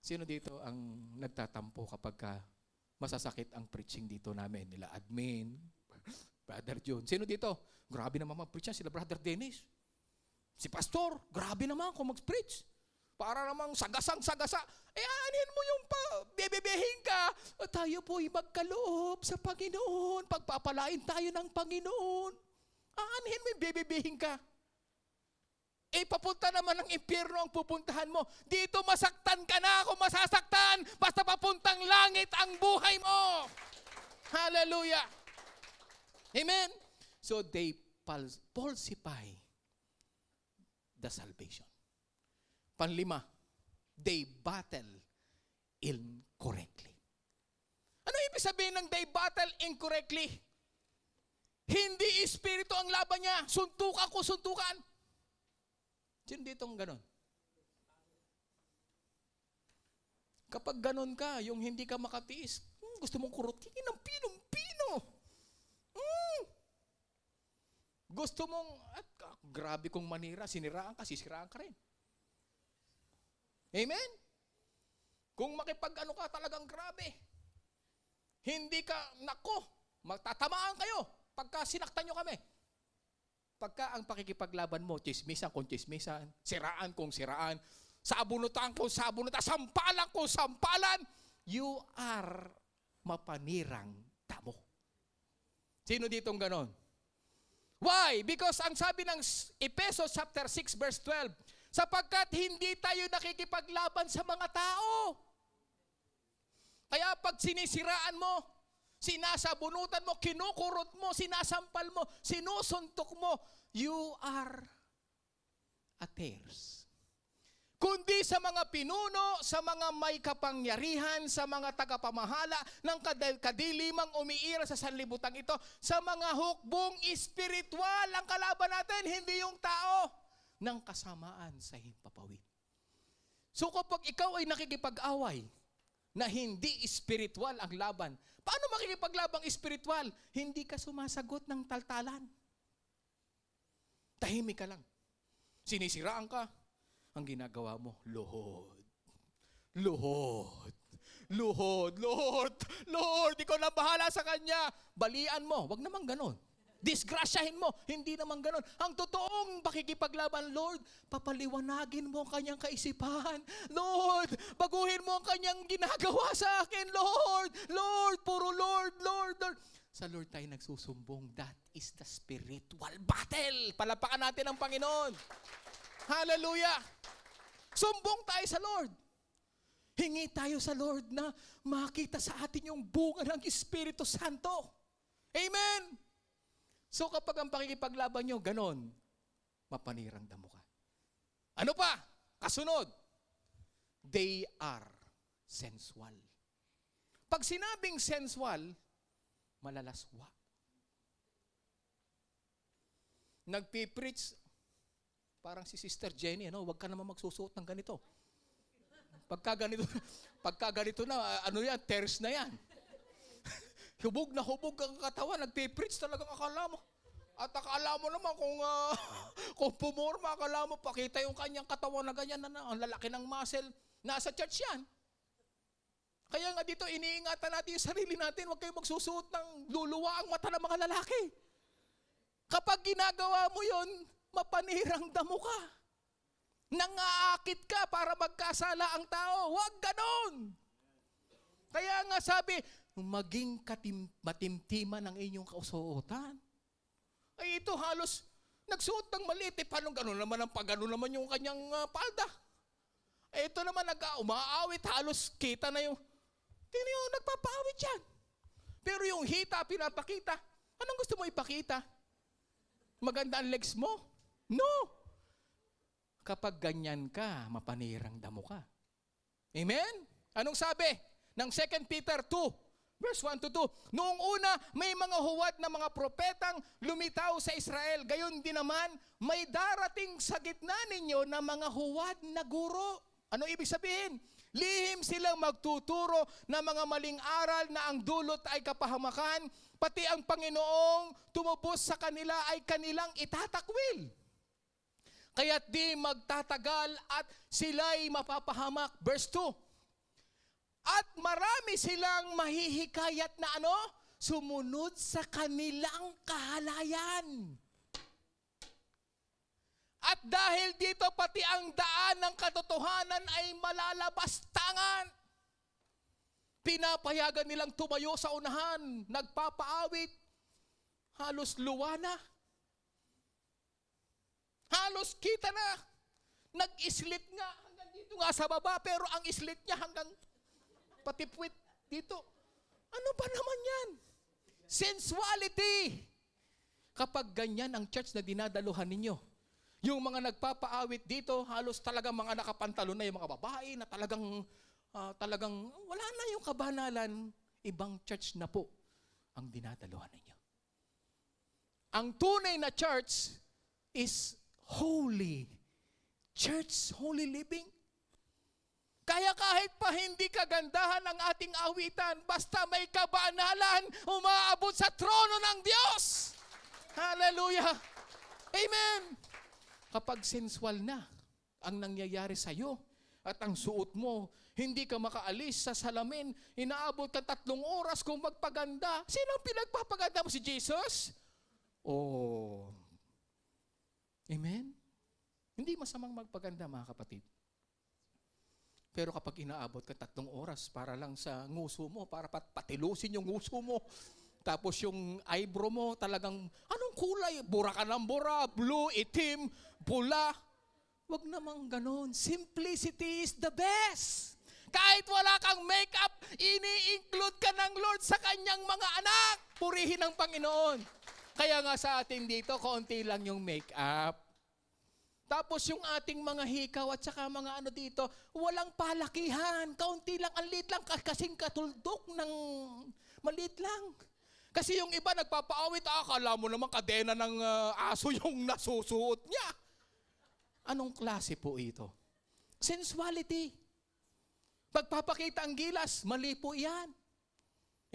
Sino dito ang nagtatampo kapag ka masasakit ang preaching dito namin? Nila admin, Brother John. Sino dito? Grabe naman mag-preach Sila Brother Dennis. Si Pastor, grabe naman kung mag-preach. Para namang sagasang-sagasa. Eh, aanin mo yung tayo po'y magkaloob sa Panginoon. Pagpapalain tayo ng Panginoon. Aanhin mo, bibibihin ka. E papunta naman ng impyerno ang pupuntahan mo. Dito masaktan ka na ako masasaktan. Basta papuntang langit ang buhay mo. Hallelujah. Amen. So they falsify the salvation. Panlima, they battle incorrectly ibig sabihin ng they battle incorrectly. Hindi espiritu ang laban niya. Suntukan ko, suntukan. Sino dito ang ganon? Kapag ganon ka, yung hindi ka makatiis, hmm, gusto mong kurutin ng pinong-pino. Hmm. Gusto mong, at ah, grabe kong manira, siniraan ka, sisiraan ka rin. Amen? Kung makipag ano ka talagang grabe, hindi ka, nako, magtatamaan kayo pagka sinaktan nyo kami. Pagka ang pakikipaglaban mo, chismisan kung chismisan, siraan kung siraan, sabunutan kung sabunutan, sampalan kung sampalan, you are mapanirang tamo. Sino ditong ganon? Why? Because ang sabi ng Epeso chapter 6 verse 12, sapagkat hindi tayo nakikipaglaban sa mga tao kaya pag sinisiraan mo, sinasabunutan mo, kinukurot mo, sinasampal mo, sinusuntok mo, you are a tares. Kundi sa mga pinuno, sa mga may kapangyarihan, sa mga tagapamahala ng kadilimang umiira sa sanlibutan ito, sa mga hukbong espiritual ang kalaban natin, hindi yung tao ng kasamaan sa himpapawid. So kapag ikaw ay nakikipag-away, na hindi spiritual ang laban. Paano makikipaglabang spiritual? Hindi ka sumasagot ng taltalan. Tahimik ka lang. Sinisiraan ka. Ang ginagawa mo, luhod. Luhod. Lord, Lord, Lord, ikaw na bahala sa kanya. Balian mo. Wag naman ganon disgrasyahin mo. Hindi naman ganun. Ang totoong pakikipaglaban, Lord, papaliwanagin mo ang kanyang kaisipan. Lord, baguhin mo ang kanyang ginagawa sa akin, Lord. Lord, puro Lord, Lord, Lord. Sa Lord tayo nagsusumbong. That is the spiritual battle. Palapakan natin ang Panginoon. Hallelujah! Sumbong tayo sa Lord. Hingi tayo sa Lord na makita sa atin yung bunga ng Espiritu Santo. Amen! So kapag ang pakikipaglaban nyo, ganon, mapanirang damo ka. Ano pa? Kasunod. They are sensual. Pag sinabing sensual, malalaswa. Nagpipreach, parang si Sister Jenny, ano, wag ka naman magsusuot ng ganito. Pagka ganito, pagka ganito na, ano yan, terse na yan. Hubog na hubog ang katawan, nagpipreach talagang akala mo. At akala mo naman kung, uh, kung pumorma, akala mo pakita yung kanyang katawan na ganyan, na, na ang lalaki ng muscle, nasa church yan. Kaya nga dito, iniingatan natin yung sarili natin, huwag kayong magsusuot ng luluwa ang mata ng mga lalaki. Kapag ginagawa mo yon, mapanirang damo ka. Nangaakit ka para magkasala ang tao. Huwag ganon. Kaya nga sabi, maging katim, matimtiman ang inyong kausuotan. Ay ito halos nagsuot ng maliit, eh, paano gano'n naman ang pagano naman yung kanyang uh, palda? Ay eh, ito naman, nag, ah, umaawit, halos kita na yung, tino nagpapaawit yan. Pero yung hita, pinapakita, anong gusto mo ipakita? Maganda ang legs mo? No! Kapag ganyan ka, mapanirang damo ka. Amen? Anong sabi? Ng 2 Peter 2, Verse 1 to 2. Noong una, may mga huwad na mga propetang lumitaw sa Israel. Gayon din naman, may darating sa gitna ninyo na mga huwad na guro. Ano ibig sabihin? Lihim silang magtuturo ng mga maling aral na ang dulot ay kapahamakan, pati ang Panginoong tumubos sa kanila ay kanilang itatakwil. Kaya't di magtatagal at sila'y mapapahamak. Verse 2, at marami silang mahihikayat na ano? Sumunod sa kanilang kahalayan. At dahil dito pati ang daan ng katotohanan ay malalabastangan. Pinapayagan nilang tumayo sa unahan, nagpapaawit, halos luwa na. Halos kita na. Nag-islit nga hanggang dito nga sa baba, pero ang islit niya hanggang pati puwit dito. Ano ba naman yan? Sensuality! Kapag ganyan ang church na dinadaluhan ninyo, yung mga nagpapaawit dito, halos talaga mga nakapantalon na yung mga babae na talagang, uh, talagang wala na yung kabanalan, ibang church na po ang dinadaluhan ninyo. Ang tunay na church is holy. Church, holy living. Kaya kahit pa hindi kagandahan ang ating awitan, basta may kabanalan, umaabot sa trono ng Diyos. Hallelujah! Amen! Kapag sensual na ang nangyayari sa iyo at ang suot mo, hindi ka makaalis sa salamin, inaabot ka tatlong oras kung magpaganda. Sino ang pinagpapaganda mo? Si Jesus? Oh. Amen? Hindi masamang magpaganda mga kapatid. Pero kapag inaabot ka tatlong oras para lang sa nguso mo, para pat patilusin yung nguso mo, tapos yung eyebrow mo talagang, anong kulay? Bura ka ng bura, blue, itim, pula. Huwag namang ganon. Simplicity is the best. Kahit wala kang makeup, ini-include ka ng Lord sa kanyang mga anak. Purihin ang Panginoon. Kaya nga sa atin dito, konti lang yung makeup. Tapos yung ating mga hikaw at saka mga ano dito, walang palakihan. Kaunti lang, ang liit lang, kasing katuldok ng maliit lang. Kasi yung iba nagpapaawit, ah, akala mo naman kadena ng uh, aso yung nasusuot niya. Anong klase po ito? Sensuality. Pagpapakita ang gilas, mali po yan.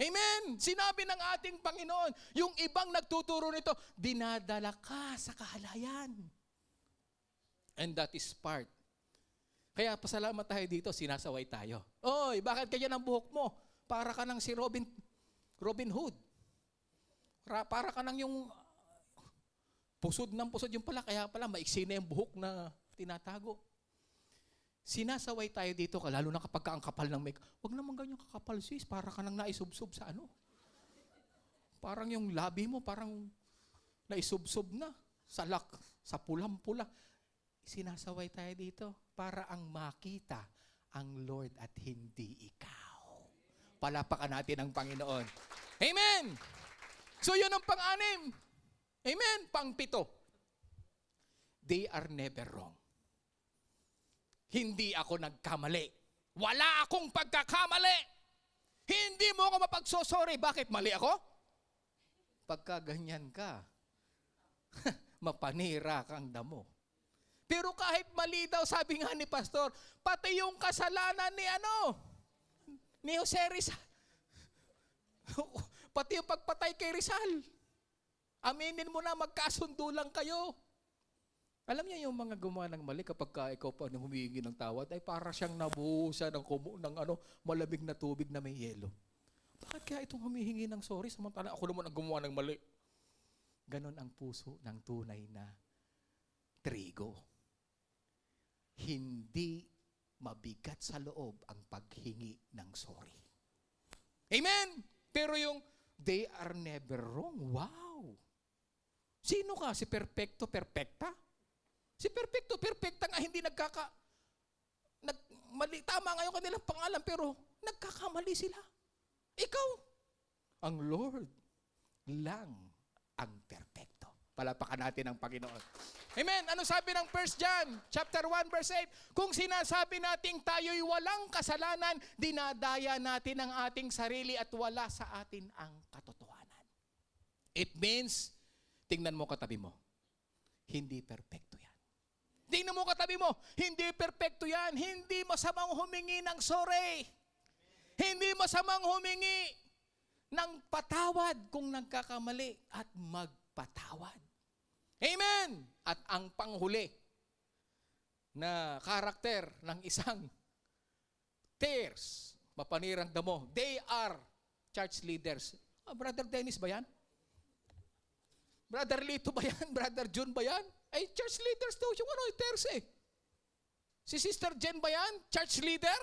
Amen! Sinabi ng ating Panginoon, yung ibang nagtuturo nito, dinadala ka sa kahalayan. And that is part. Kaya pasalamat tayo dito, sinasaway tayo. Oy, bakit kaya ng buhok mo? Para ka ng si Robin, Robin Hood. Ra, para ka ng yung pusod ng pusod yung pala. Kaya pala, maiksi na yung buhok na tinatago. Sinasaway tayo dito, lalo na kapag ka ang kapal ng make. Huwag naman ganyan kakapal, sis. Para ka nang naisubsob sa ano. Parang yung labi mo, parang naisubsob na. Sa lak, sa pulang-pula. Sinasaway tayo dito para ang makita ang Lord at hindi ikaw. Palapakan natin ang Panginoon. Amen! So yun ang pang-anim. Amen! Pang-pito. They are never wrong. Hindi ako nagkamali. Wala akong pagkakamali. Hindi mo ako mapagsosorry. Bakit mali ako? Pagka ganyan ka, mapanira kang damo. Pero kahit mali daw, sabi nga ni pastor, pati yung kasalanan ni ano, ni Jose Rizal. pati yung pagpatay kay Rizal. Aminin mo na, magkasundo lang kayo. Alam niya yung mga gumawa ng mali kapag ka ikaw pa humihingi ng tawad, ay para siyang nabuhusan ng, kumu- ng ano, malamig na tubig na may yelo. Bakit kaya itong humihingi ng sorry samantala ako naman ang gumawa ng mali? Ganon ang puso ng tunay na trigo hindi mabigat sa loob ang paghingi ng sorry. Amen? Pero yung they are never wrong, wow! Sino ka? Si Perfecto Perfecta? Si Perfecto Perfecta nga hindi nagkaka... Nag, mali, tama nga yung kanilang pangalan pero nagkakamali sila. Ikaw, ang Lord lang ang perfect. Palapakan natin ang Panginoon. Amen. Ano sabi ng 1 John chapter 1 verse 8? Kung sinasabi nating tayo'y walang kasalanan, dinadaya natin ang ating sarili at wala sa atin ang katotohanan. It means, tingnan mo katabi mo, hindi perpekto yan. Tingnan mo katabi mo, hindi perpekto yan. Hindi masamang humingi ng sorry. Hindi masamang humingi ng patawad kung nagkakamali at magpatawad. Amen! At ang panghuli na karakter ng isang tears, mapanirang damo, they are church leaders. Oh, Brother Dennis ba yan? Brother Lito ba yan? Brother June ba yan? Ay, church leaders daw siya. Ano, tears eh. Si Sister Jen ba yan? Church leader?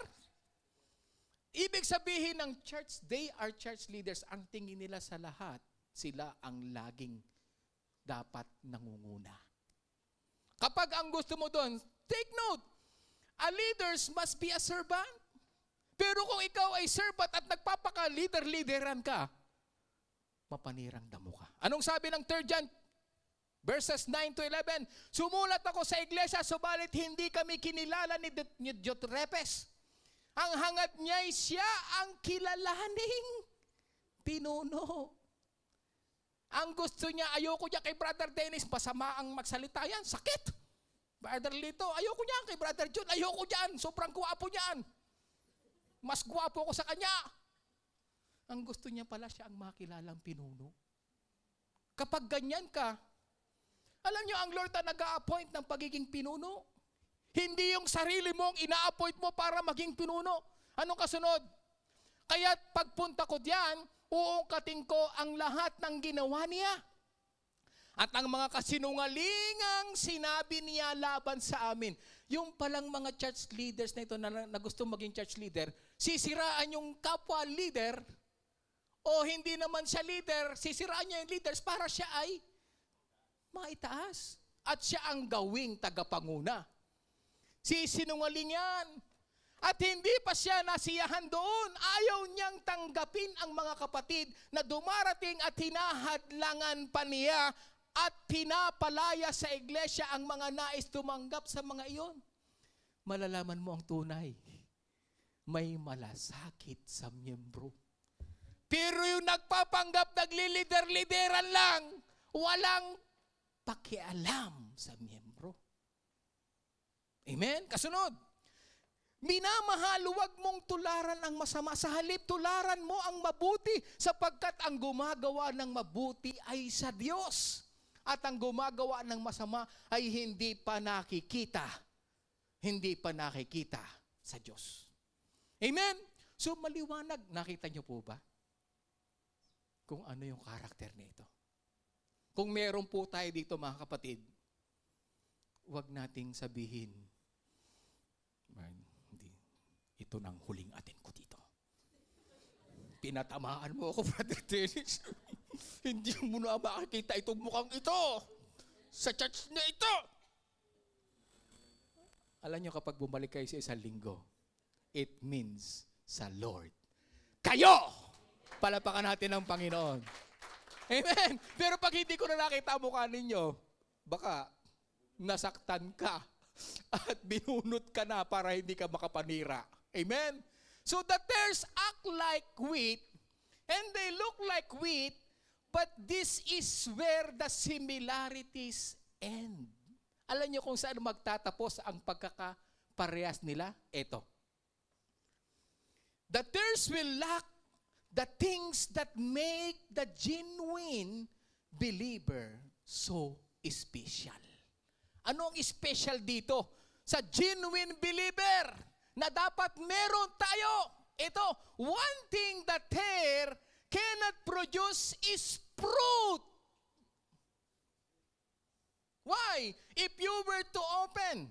Ibig sabihin ng church, they are church leaders. Ang tingin nila sa lahat, sila ang laging dapat nangunguna. Kapag ang gusto mo doon, take note, a leader must be a servant. Pero kung ikaw ay servant at nagpapaka-leader-leaderan ka, mapanirang damo ka. Anong sabi ng 3 John verses 9 to 11? Sumulat ako sa iglesia, subalit hindi kami kinilala ni, De- ni Diotrepes. Ang hangat niya ay siya ang kilalaning pinuno ang gusto niya, ayoko niya kay Brother Dennis, masama ang magsalita yan, sakit. Brother Lito, ayoko niyan kay Brother John, ayoko diyan, sobrang guwapo niyan. Mas guwapo ko sa kanya. Ang gusto niya pala siya ang makilalang pinuno. Kapag ganyan ka, alam niyo ang Lord na nag-a-appoint ng pagiging pinuno. Hindi yung sarili mong ina-appoint mo para maging pinuno. Anong kasunod? Kaya pagpunta ko diyan, uungkatin ko ang lahat ng ginawa niya. At ang mga kasinungalingang sinabi niya laban sa amin. Yung palang mga church leaders na ito na, na gusto maging church leader, sisiraan yung kapwa leader o hindi naman siya leader, sisiraan niya yung leaders para siya ay maitaas. At siya ang gawing tagapanguna. Sisinungaling yan. At hindi pa siya nasiyahan doon. Ayaw niyang tanggapin ang mga kapatid na dumarating at hinahadlangan pa niya at pinapalaya sa iglesia ang mga nais tumanggap sa mga iyon. Malalaman mo ang tunay. May malasakit sa miyembro. Pero yung nagpapanggap, naglilider-lideran lang, walang pakialam sa miyembro. Amen? Kasunod, Minamahal, huwag mong tularan ang masama. Sa halip, tularan mo ang mabuti sapagkat ang gumagawa ng mabuti ay sa Diyos. At ang gumagawa ng masama ay hindi pa nakikita. Hindi pa nakikita sa Diyos. Amen? So maliwanag, nakita niyo po ba? Kung ano yung karakter nito. Kung meron po tayo dito mga kapatid, huwag nating sabihin ito nang huling atin ko dito. Pinatamaan mo ako, Brother Dennis. Hindi mo na makakita itong mukhang ito sa church na ito. Alam nyo kapag bumalik kayo sa isang linggo, it means sa Lord. Kayo! Palapakan natin ang Panginoon. Amen! Pero pag hindi ko na nakita ang mukha ninyo, baka nasaktan ka at binunot ka na para hindi ka makapanira. Amen? So the tares act like wheat, and they look like wheat, but this is where the similarities end. Alam niyo kung saan magtatapos ang pagkakaparehas nila? Ito. The tears will lack the things that make the genuine believer so special. Ano ang special dito sa genuine believer? na dapat meron tayo. Ito, one thing that hair cannot produce is fruit. Why? If you were to open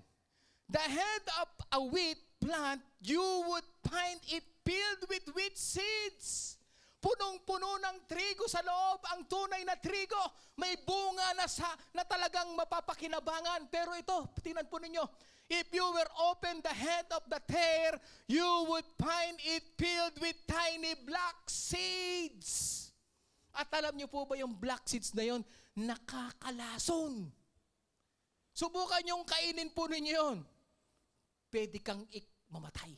the head of a wheat plant, you would find it filled with wheat seeds. Punong-puno ng trigo sa loob, ang tunay na trigo. May bunga na, sa, na talagang mapapakinabangan. Pero ito, tinan po ninyo, If you were open the head of the tear, you would find it filled with tiny black seeds. At alam niyo po ba yung black seeds na yon? Nakakalason. Subukan yung kainin po ninyo yon. Pwede kang ik- mamatay.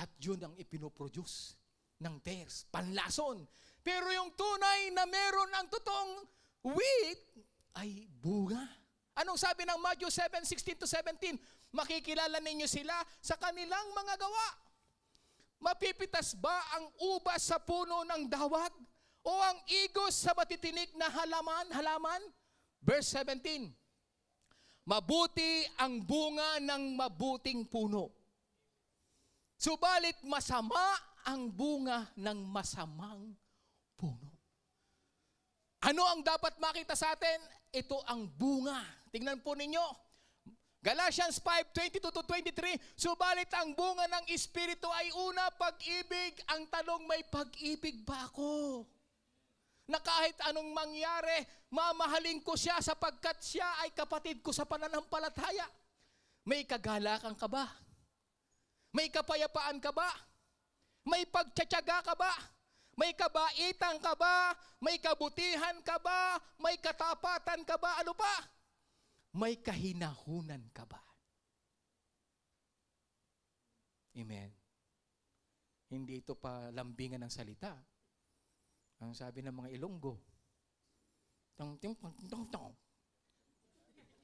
At yun ang ipinoproduce ng tears, panlason. Pero yung tunay na meron ang totoong wheat ay bunga Anong sabi ng Matthew 7:16 to 17? Makikilala ninyo sila sa kanilang mga gawa. Mapipitas ba ang ubas sa puno ng dawag? O ang igos sa matitinik na halaman? Halaman? Verse 17. Mabuti ang bunga ng mabuting puno. Subalit masama ang bunga ng masamang puno. Ano ang dapat makita sa atin? Ito ang bunga Tingnan po ninyo. Galatians 5:22 23, subalit ang bunga ng espiritu ay una pag-ibig. Ang tanong may pag-ibig ba ako? Na kahit anong mangyari, mamahalin ko siya sapagkat siya ay kapatid ko sa pananampalataya. May kagalakan ka ba? May kapayapaan ka ba? May pagtsatsaga ka ba? May kabaitan ka ba? May kabutihan ka ba? May katapatan ka ba? Ano pa? May kahinahunan ka ba? Amen. Hindi ito pa lambingan ng salita. Ang sabi ng mga ilonggo, tong ting tong tong tong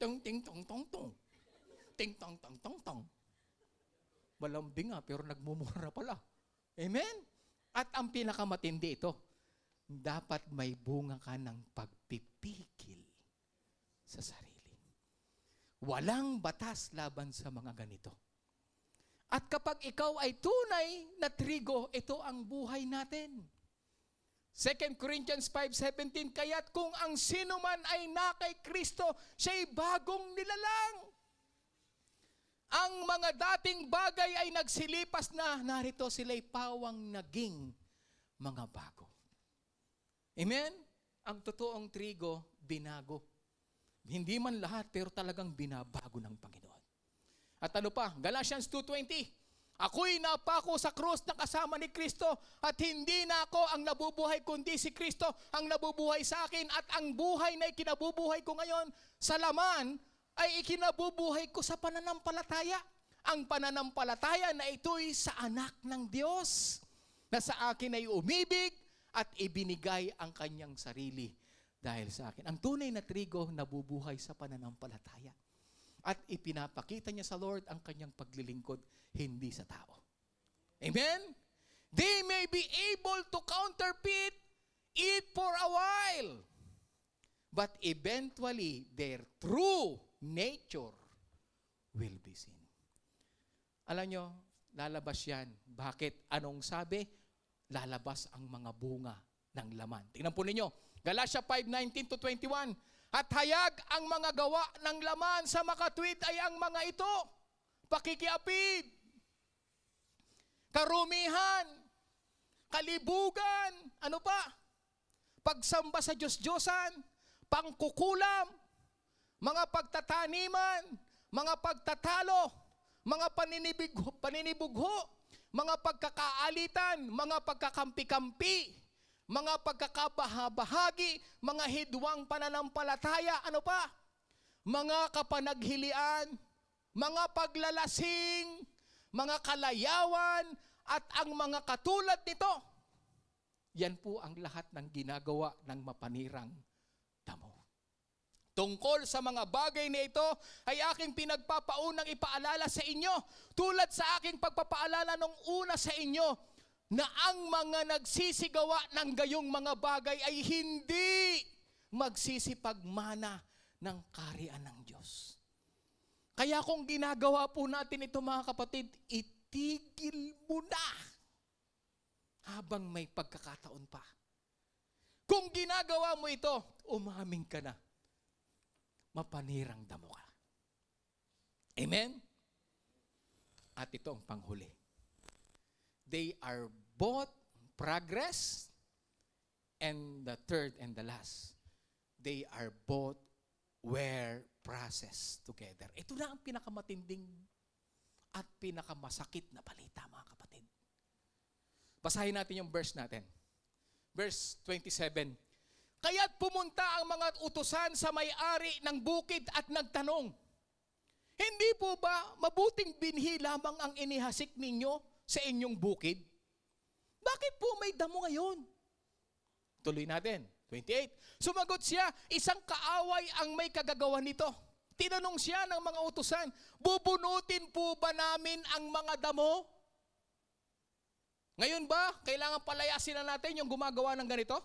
tong ting tong tong tong ting tong tong tong tong malambing nga pero nagmumura pala. Amen? At ang pinakamatindi ito, dapat may bunga ka ng pagpipikil sa sarili. Walang batas laban sa mga ganito. At kapag ikaw ay tunay na trigo, ito ang buhay natin. 2 Corinthians 5.17, Kaya't kung ang sino man ay na kay Kristo, siya'y bagong nilalang. Ang mga dating bagay ay nagsilipas na, narito sila'y pawang naging mga bago. Amen? Ang totoong trigo, binago hindi man lahat, pero talagang binabago ng Panginoon. At ano pa? Galatians 2.20 Ako'y napako sa krus na kasama ni Kristo at hindi na ako ang nabubuhay kundi si Kristo ang nabubuhay sa akin at ang buhay na ikinabubuhay ko ngayon sa laman ay ikinabubuhay ko sa pananampalataya. Ang pananampalataya na ito'y sa anak ng Diyos na sa akin ay umibig at ibinigay ang kanyang sarili dahil sa akin. Ang tunay na trigo nabubuhay sa pananampalataya. At ipinapakita niya sa Lord ang kanyang paglilingkod, hindi sa tao. Amen? They may be able to counterfeit it for a while. But eventually, their true nature will be seen. Alam nyo, lalabas yan. Bakit? Anong sabi? Lalabas ang mga bunga ng laman. Tingnan po ninyo, Galatia 5:19 to 21. At hayag ang mga gawa ng laman sa makatwid ay ang mga ito. Pakikiapid, karumihan, kalibugan, ano pa? Pagsamba sa Diyos-Diyosan, pangkukulam, mga pagtataniman, mga pagtatalo, mga paninibig, paninibugho, mga pagkakaalitan, mga pagkakampi-kampi, mga pagkakabahabahagi, mga hidwang pananampalataya, ano pa? Mga kapanaghilian, mga paglalasing, mga kalayawan, at ang mga katulad nito. Yan po ang lahat ng ginagawa ng mapanirang damo. Tungkol sa mga bagay na ito ay aking pinagpapaunang ipaalala sa inyo tulad sa aking pagpapaalala nung una sa inyo na ang mga nagsisigawa ng gayong mga bagay ay hindi magsisipagmana ng karian ng Diyos. Kaya kung ginagawa po natin ito mga kapatid, itigil mo na habang may pagkakataon pa. Kung ginagawa mo ito, umaming ka na. Mapanirang damo ka. Amen? At ito ang panghuli. They are both progress and the third and the last. They are both where process together. Ito na ang pinakamatinding at pinakamasakit na balita, mga kapatid. Basahin natin yung verse natin. Verse 27. Kaya't pumunta ang mga utusan sa may-ari ng bukid at nagtanong, Hindi po ba mabuting binhi lamang ang inihasik ninyo sa inyong bukid? Bakit po may damo ngayon? Tuloy natin. 28. Sumagot siya, isang kaaway ang may kagagawa nito. Tinanong siya ng mga utusan, bubunutin po ba namin ang mga damo? Ngayon ba, kailangan palayasin na natin yung gumagawa ng ganito?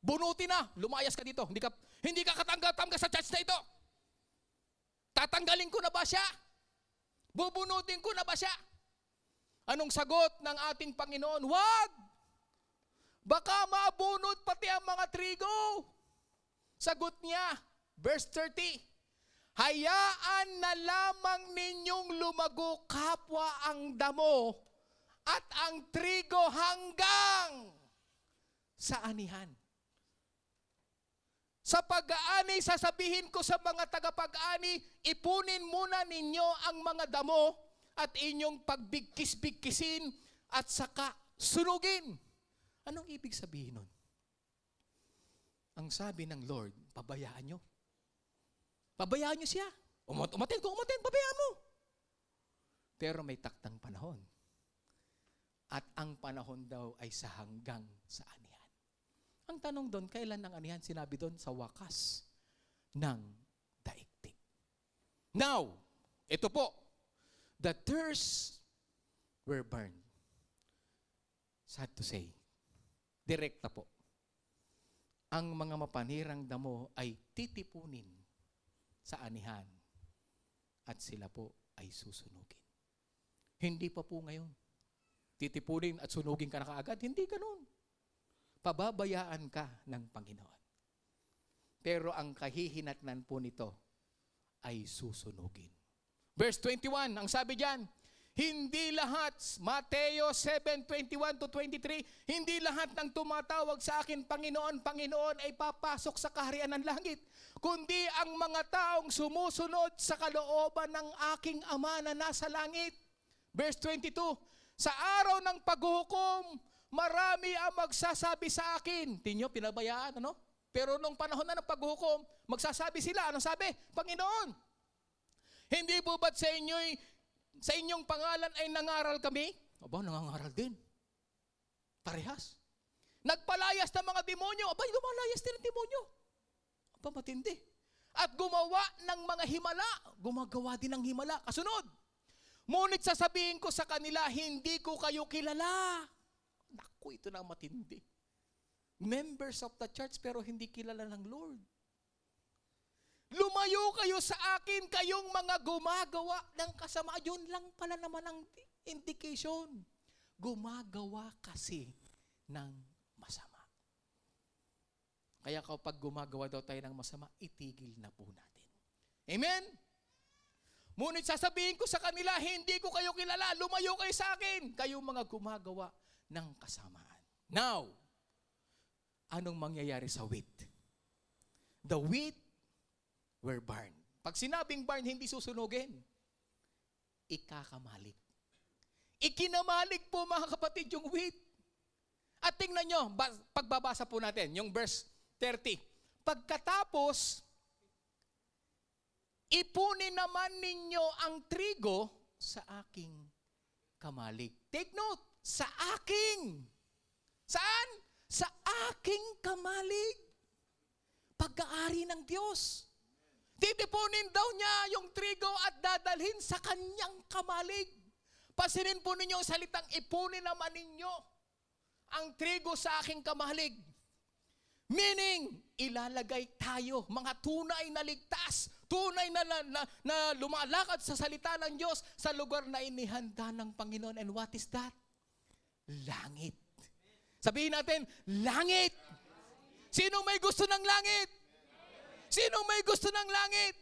Bunuti na, lumayas ka dito. Hindi ka, hindi ka katangga-tangga sa church na ito. Tatanggalin ko na ba siya? Bubunutin ko na ba siya? Anong sagot ng ating Panginoon? Wag! Baka maabunod pati ang mga trigo. Sagot niya, verse 30. Hayaan na lamang ninyong lumago kapwa ang damo at ang trigo hanggang sa anihan. Sa pag-aani, sasabihin ko sa mga tagapag-ani, ipunin muna ninyo ang mga damo at inyong pagbigkis-bigkisin at saka sunugin. Anong ibig sabihin nun? Ang sabi ng Lord, pabayaan nyo. Pabayaan nyo siya. Umat umatin ko, umatin, pabayaan mo. Pero may taktang panahon. At ang panahon daw ay sa hanggang sa anihan. Ang tanong doon, kailan ang anihan? Sinabi doon, sa wakas ng daigdig. Now, ito po, The thirst were burned. Sad to say, direkta po. Ang mga mapanirang damo ay titipunin sa anihan at sila po ay susunugin. Hindi pa po ngayon. Titipunin at sunugin ka na kaagad, hindi ganun. Pababayaan ka ng Panginoon. Pero ang kahihinatnan po nito ay susunugin. Verse 21, ang sabi diyan, hindi lahat, Mateo 7:21 to 23, hindi lahat ng tumatawag sa akin, Panginoon, Panginoon, ay papasok sa kaharian ng langit, kundi ang mga taong sumusunod sa kalooban ng aking Ama na nasa langit. Verse 22, sa araw ng paghuhukom, marami ang magsasabi sa akin. Tinyo, pinabayaan, ano? Pero nung panahon na ng paghuhukom, magsasabi sila, ano sabi? Panginoon, hindi po ba't sa inyo'y, sa inyong pangalan ay nangaral kami? Aba, nangangaral din. Parehas. Nagpalayas ng mga demonyo. Aba, lumalayas din ang demonyo. Aba, matindi. At gumawa ng mga himala. Gumagawa din ng himala. Kasunod. Ngunit sasabihin ko sa kanila, hindi ko kayo kilala. Naku, ito na matindi. Members of the church pero hindi kilala ng Lord. Tumayo kayo sa akin, kayong mga gumagawa ng kasama. Yun lang pala naman ang indication. Gumagawa kasi ng masama. Kaya kapag gumagawa daw tayo ng masama, itigil na po natin. Amen? Ngunit sasabihin ko sa kanila, hindi ko kayo kilala, lumayo kayo sa akin, kayong mga gumagawa ng kasamaan. Now, anong mangyayari sa wheat? The wheat were barn. Pag sinabing barn, hindi susunugin. Ikakamalik. Ikinamalik po mga kapatid yung wheat. At tingnan nyo, pagbabasa po natin, yung verse 30. Pagkatapos, ipunin naman ninyo ang trigo sa aking kamalig. Take note, sa aking. Saan? Sa aking kamalig. Pagkaari ng Diyos. Titipunin daw niya yung trigo at dadalhin sa kanyang kamalig. Pasinin po ninyo ang salitang ipunin naman ninyo ang trigo sa aking kamalig. Meaning, ilalagay tayo, mga tunay na ligtas, tunay na, na, na, na lumalakad sa salita ng Diyos sa lugar na inihanda ng Panginoon. And what is that? Langit. Sabihin natin, langit. Sino may gusto ng langit? Sinong may gusto ng langit?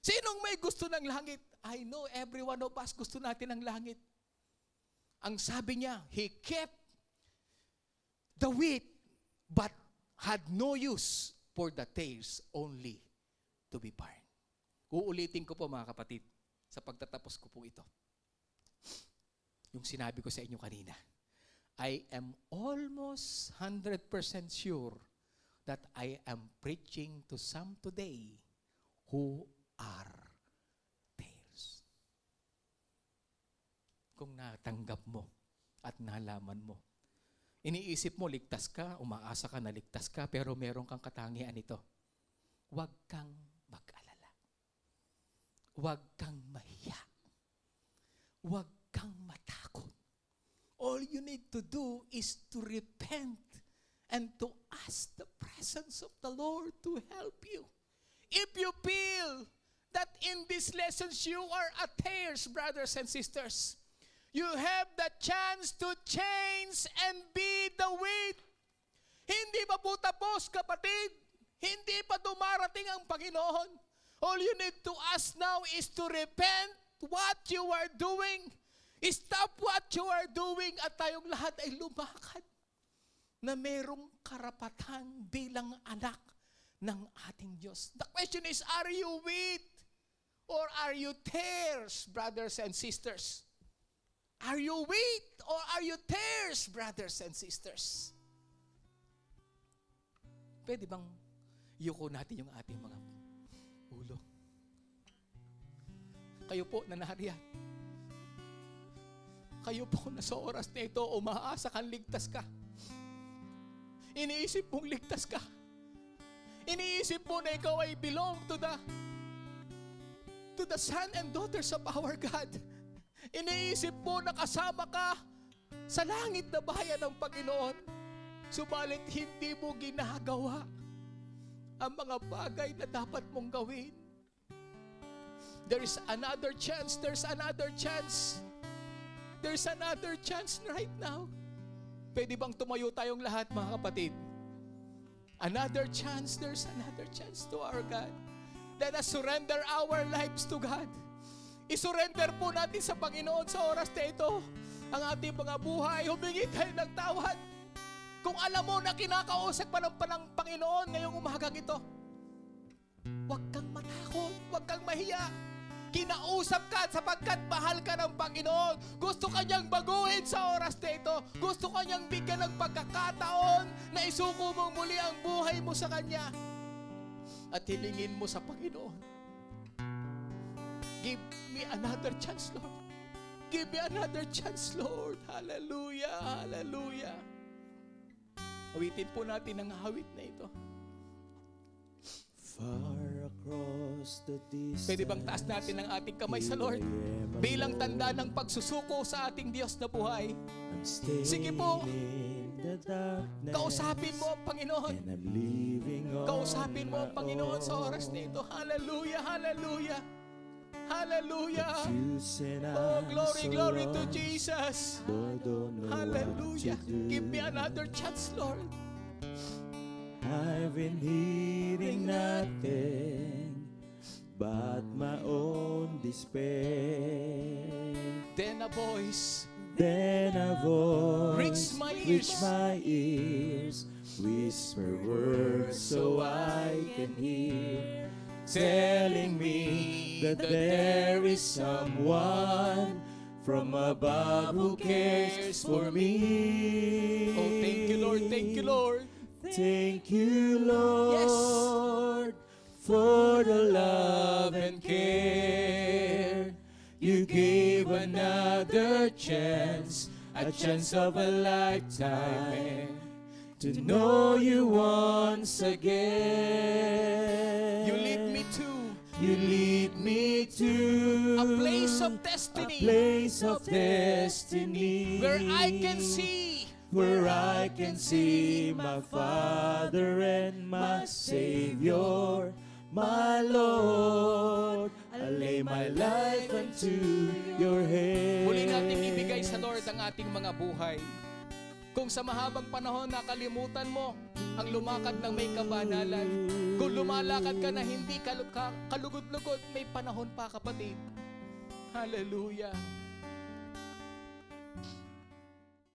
Sinong may gusto ng langit? I know every one of us gusto natin ang langit. Ang sabi niya, he kept the wheat but had no use for the tares only to be burned. Uulitin ko po mga kapatid sa pagtatapos ko po ito. Yung sinabi ko sa inyo kanina. I am almost 100% sure that I am preaching to some today who are theirs. Kung natanggap mo at nalaman mo, iniisip mo ligtas ka, umaasa ka na ligtas ka, pero meron kang katangian ito. Huwag kang mag-alala. Huwag kang mahiya. Huwag kang matakot. All you need to do is to repent and to ask the presence of the Lord to help you. If you feel that in these lessons you are tears, brothers and sisters, you have the chance to change and be the wheat. Hindi pa po tapos, kapatid. Hindi pa dumarating ang Panginoon. All you need to ask now is to repent what you are doing. Stop what you are doing at tayong lahat ay lumakad na merong karapatan bilang anak ng ating Diyos. The question is, are you wheat or are you tares, brothers and sisters? Are you wheat or are you tares, brothers and sisters? Pwede bang yuko natin yung ating mga ulo? Kayo po na nahariyan. Kayo po na sa oras na ito, umaasa kang ligtas ka Iniisip mong ligtas ka. Iniisip mo na ikaw ay belong to the to the son and daughters of our God. Iniisip mo na kasama ka sa langit na bayan ng Panginoon. Subalit hindi mo ginagawa ang mga bagay na dapat mong gawin. There is another chance, there's another chance. There's another chance right now. Pwede bang tumayo tayong lahat, mga kapatid? Another chance, there's another chance to our God. Let us surrender our lives to God. I-surrender po natin sa Panginoon sa oras na ito ang ating mga buhay. Humingi tayo ng tawad. Kung alam mo na kinakausap pa ng panang Panginoon ngayong umaga ito, huwag kang matakot, huwag kang mahiya kinausap ka sapagkat mahal ka ng Panginoon. Gusto ka niyang baguhin sa oras na ito. Gusto ka niyang bigyan ng pagkakataon na isuko mo muli ang buhay mo sa Kanya. At hilingin mo sa Panginoon. Give me another chance, Lord. Give me another chance, Lord. Hallelujah, hallelujah. Awitin po natin ang hawit na ito. Far across the distance, Pwede bang taas natin ang ating kamay sa Lord bilang tanda ng pagsusuko sa ating Diyos na buhay? Sige po, kausapin mo ang Panginoon. Kausapin mo ang Panginoon sa oras na ito. Hallelujah, hallelujah. Hallelujah. Oh, glory, glory to Jesus. Hallelujah. Give me another chance, Lord. I've been hearing nothing but my own despair. Then a voice, then a voice reached my ears, reached my ears whisper words so I can hear, telling me that there is someone from above who cares for me. Oh, thank you, Lord. Thank you, Lord. Thank you, Lord, for the love and care you gave another chance, a chance of a lifetime to know you once again. You lead me to. You lead me to a place of destiny. A place of destiny where I can see where I can see my Father and my Savior, my Lord. I lay my life unto your hand. Muli nating ibigay sa Lord ang ating mga buhay. Kung sa mahabang panahon nakalimutan mo ang lumakad ng may kabanalan, kung lumalakad ka na hindi kalugod-lugod, may panahon pa kapatid. Hallelujah.